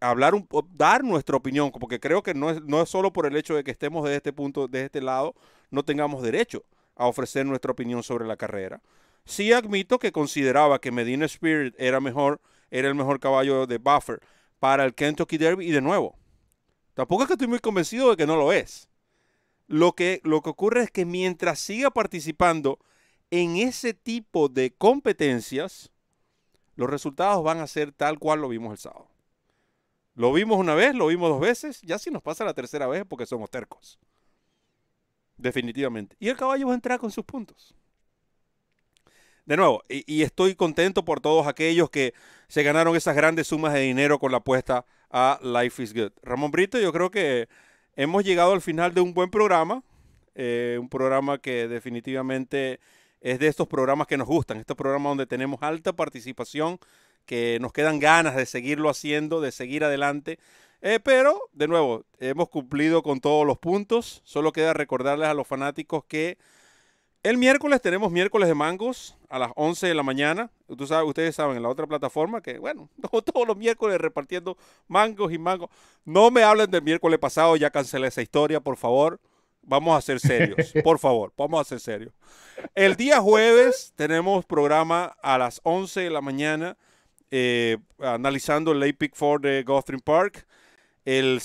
hablar un, dar nuestra opinión, porque creo que no es, no es solo por el hecho de que estemos de este punto, de este lado, no tengamos derecho a ofrecer nuestra opinión sobre la carrera. Sí admito que consideraba que Medina Spirit era mejor, era el mejor caballo de Buffer para el Kentucky Derby y de nuevo. Tampoco es que estoy muy convencido de que no lo es. Lo que, lo que ocurre es que mientras siga participando en ese tipo de competencias, los resultados van a ser tal cual lo vimos el sábado. Lo vimos una vez, lo vimos dos veces, ya si nos pasa la tercera vez porque somos tercos. Definitivamente. Y el caballo va a entrar con sus puntos. De nuevo, y, y, estoy contento por todos aquellos que se ganaron esas grandes sumas de dinero con la apuesta a Life is Good. Ramón Brito, yo creo que Hemos llegado al final de un buen programa, eh, un programa que definitivamente es de estos programas que nos gustan, estos programa donde tenemos alta participación, que nos quedan ganas de seguirlo haciendo, de seguir adelante. Eh, pero, de nuevo, hemos cumplido con todos los puntos. Solo queda recordarles a los fanáticos que el miércoles tenemos miércoles de mangos a las 11 de la mañana. ustedes saben, en la otra plataforma que, bueno, (laughs) todos los miércoles repartiendo mangos y mangos. No me hablen del miércoles pasado, ya cancelé esa historia, por favor. Vamos a ser serios, (laughs) por favor, vamos a ser serios. El día jueves tenemos programa a las 11 de la mañana eh, analizando el Late Pick 4 de Gotham Park. El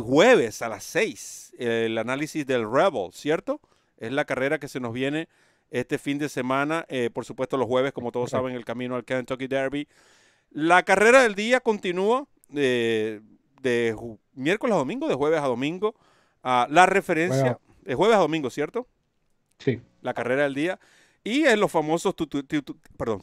jueves a las 6, el análisis del Rebel, ¿cierto? Es la carrera que se nos viene este fin de semana. Eh, por supuesto, los jueves, como todos saben, el camino al Kentucky Derby. La carrera del día continúa eh, de, miércoles a domingo, de jueves a domingo. Ah, la referencia, de jueves a domingo, ¿cierto? Sí. La carrera del día. Y en los famosos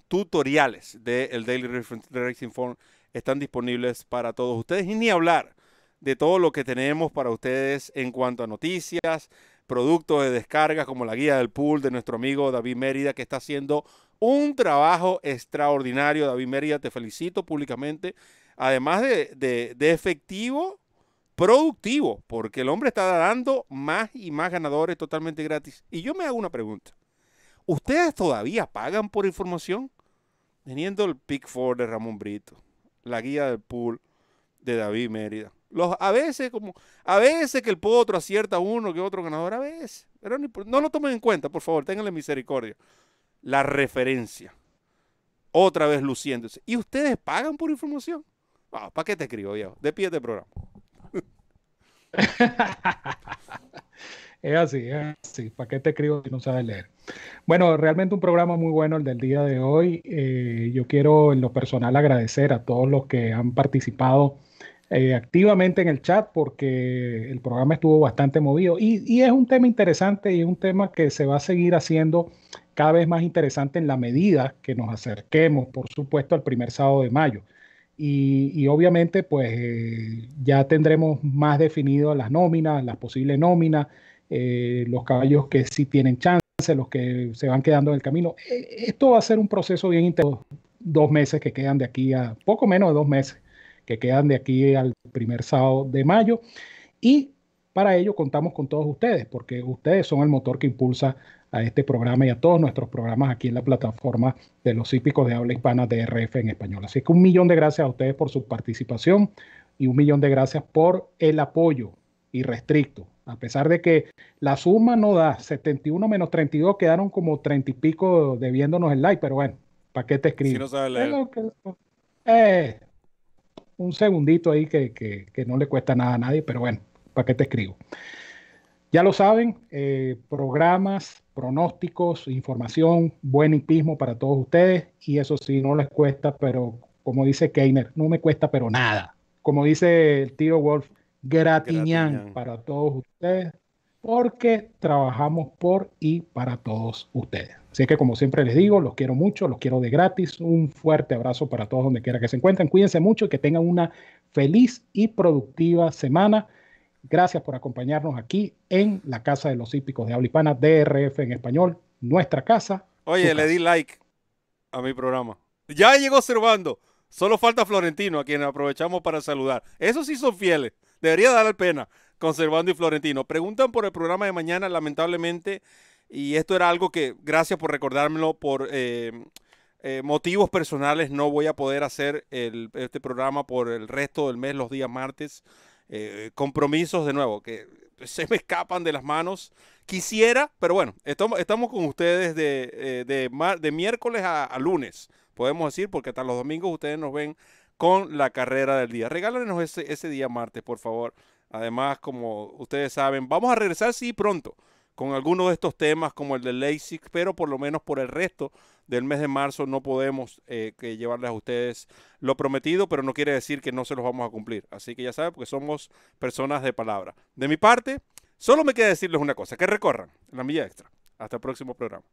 tutoriales del el Daily Racing Form están disponibles para todos ustedes. Y ni hablar de todo lo que tenemos para ustedes en cuanto a noticias, productos de descarga como la guía del pool de nuestro amigo David Mérida, que está haciendo un trabajo extraordinario. David Mérida, te felicito públicamente. Además de, de, efectivo, productivo, porque el hombre está dando más y más ganadores totalmente gratis. Y yo me hago una pregunta. ¿Ustedes todavía pagan por información? Teniendo el Pick Four de Ramón Brito, la guía del pool de David Mérida, a veces, como, a veces que el potro acierta uno que otro ganador, a veces. Pero no, lo tomen en cuenta, por favor, tenganle misericordia. La referencia. Otra vez luciéndose. ¿Y ustedes pagan por información? ¿Para qué te escribo, viejo? Despídete programa. (laughs) es así, es así. ¿Para qué te escribo si no sabes leer? Bueno, realmente un programa muy bueno el del día de hoy. Eh, yo quiero en lo personal agradecer a todos los que han participado eh, activamente en el chat porque el programa estuvo bastante movido. Y, es un tema interesante y es un tema que se va a seguir haciendo cada vez más interesante en la medida que nos acerquemos, por supuesto, al primer sábado de mayo. Y, obviamente, pues eh, ya tendremos más definido las nóminas, las posibles nóminas, eh, los caballos que sí tienen chance, los que se van quedando en el camino. E, esto va a ser un proceso bien interesante, dos meses que quedan de aquí a poco menos de dos meses que quedan de aquí al primer sábado de mayo. Y para ello contamos con todos ustedes, porque ustedes son el motor que impulsa a este programa y a todos nuestros programas aquí en la plataforma de los hípicos de habla hispana de RF en español. Así que un millón de gracias a ustedes por su participación y un millón de gracias por el apoyo irrestricto. A pesar de que la suma no da 71 menos 32, quedaron como 30 y pico debiéndonos el like, pero bueno, ¿para qué te escribo? un segundito ahí que, no le cuesta nada a nadie, pero bueno, ¿para qué te escribo? Ya lo saben, eh, programas, pronósticos, información, buen hipismo para todos ustedes y eso sí, no les cuesta, pero como dice Keiner, no me cuesta pero nada. Como dice el tío Wolf, gratiñán, para todos ustedes porque trabajamos por y para todos ustedes. Así que como siempre les digo, los quiero mucho, los quiero de gratis. Un fuerte abrazo para todos donde quiera que se encuentren. Cuídense mucho y que tengan una feliz y productiva semana. Gracias por acompañarnos aquí en la Casa de los Hípicos de Habla DRF en español, nuestra casa. Oye, le di like a mi programa. Ya llegó Servando. Solo falta Florentino, a quien aprovechamos para saludar. Esos sí son fieles. Debería dar pena. con Conservando y Florentino. Preguntan por el programa de mañana. Lamentablemente, y esto era algo que, gracias por recordármelo, por eh, eh, motivos personales no voy a poder hacer este programa por el resto del mes, los días martes. Eh, compromisos de nuevo, que se me escapan de las manos. Quisiera, pero bueno, estamos, estamos con ustedes de, de miércoles a, lunes, podemos decir, porque hasta los domingos ustedes nos ven con la carrera del día. regálenos ese, ese día martes, por favor. Además, como ustedes saben, vamos a regresar, sí, pronto con algunos de estos temas como el de LASIK, pero por lo menos por el resto del mes de marzo no podemos eh, que llevarles a ustedes lo prometido, pero no quiere decir que no se los vamos a cumplir. Así que ya saben, porque somos personas de palabra. De mi parte, solo me queda decirles una cosa, que recorran la milla extra. Hasta el próximo programa.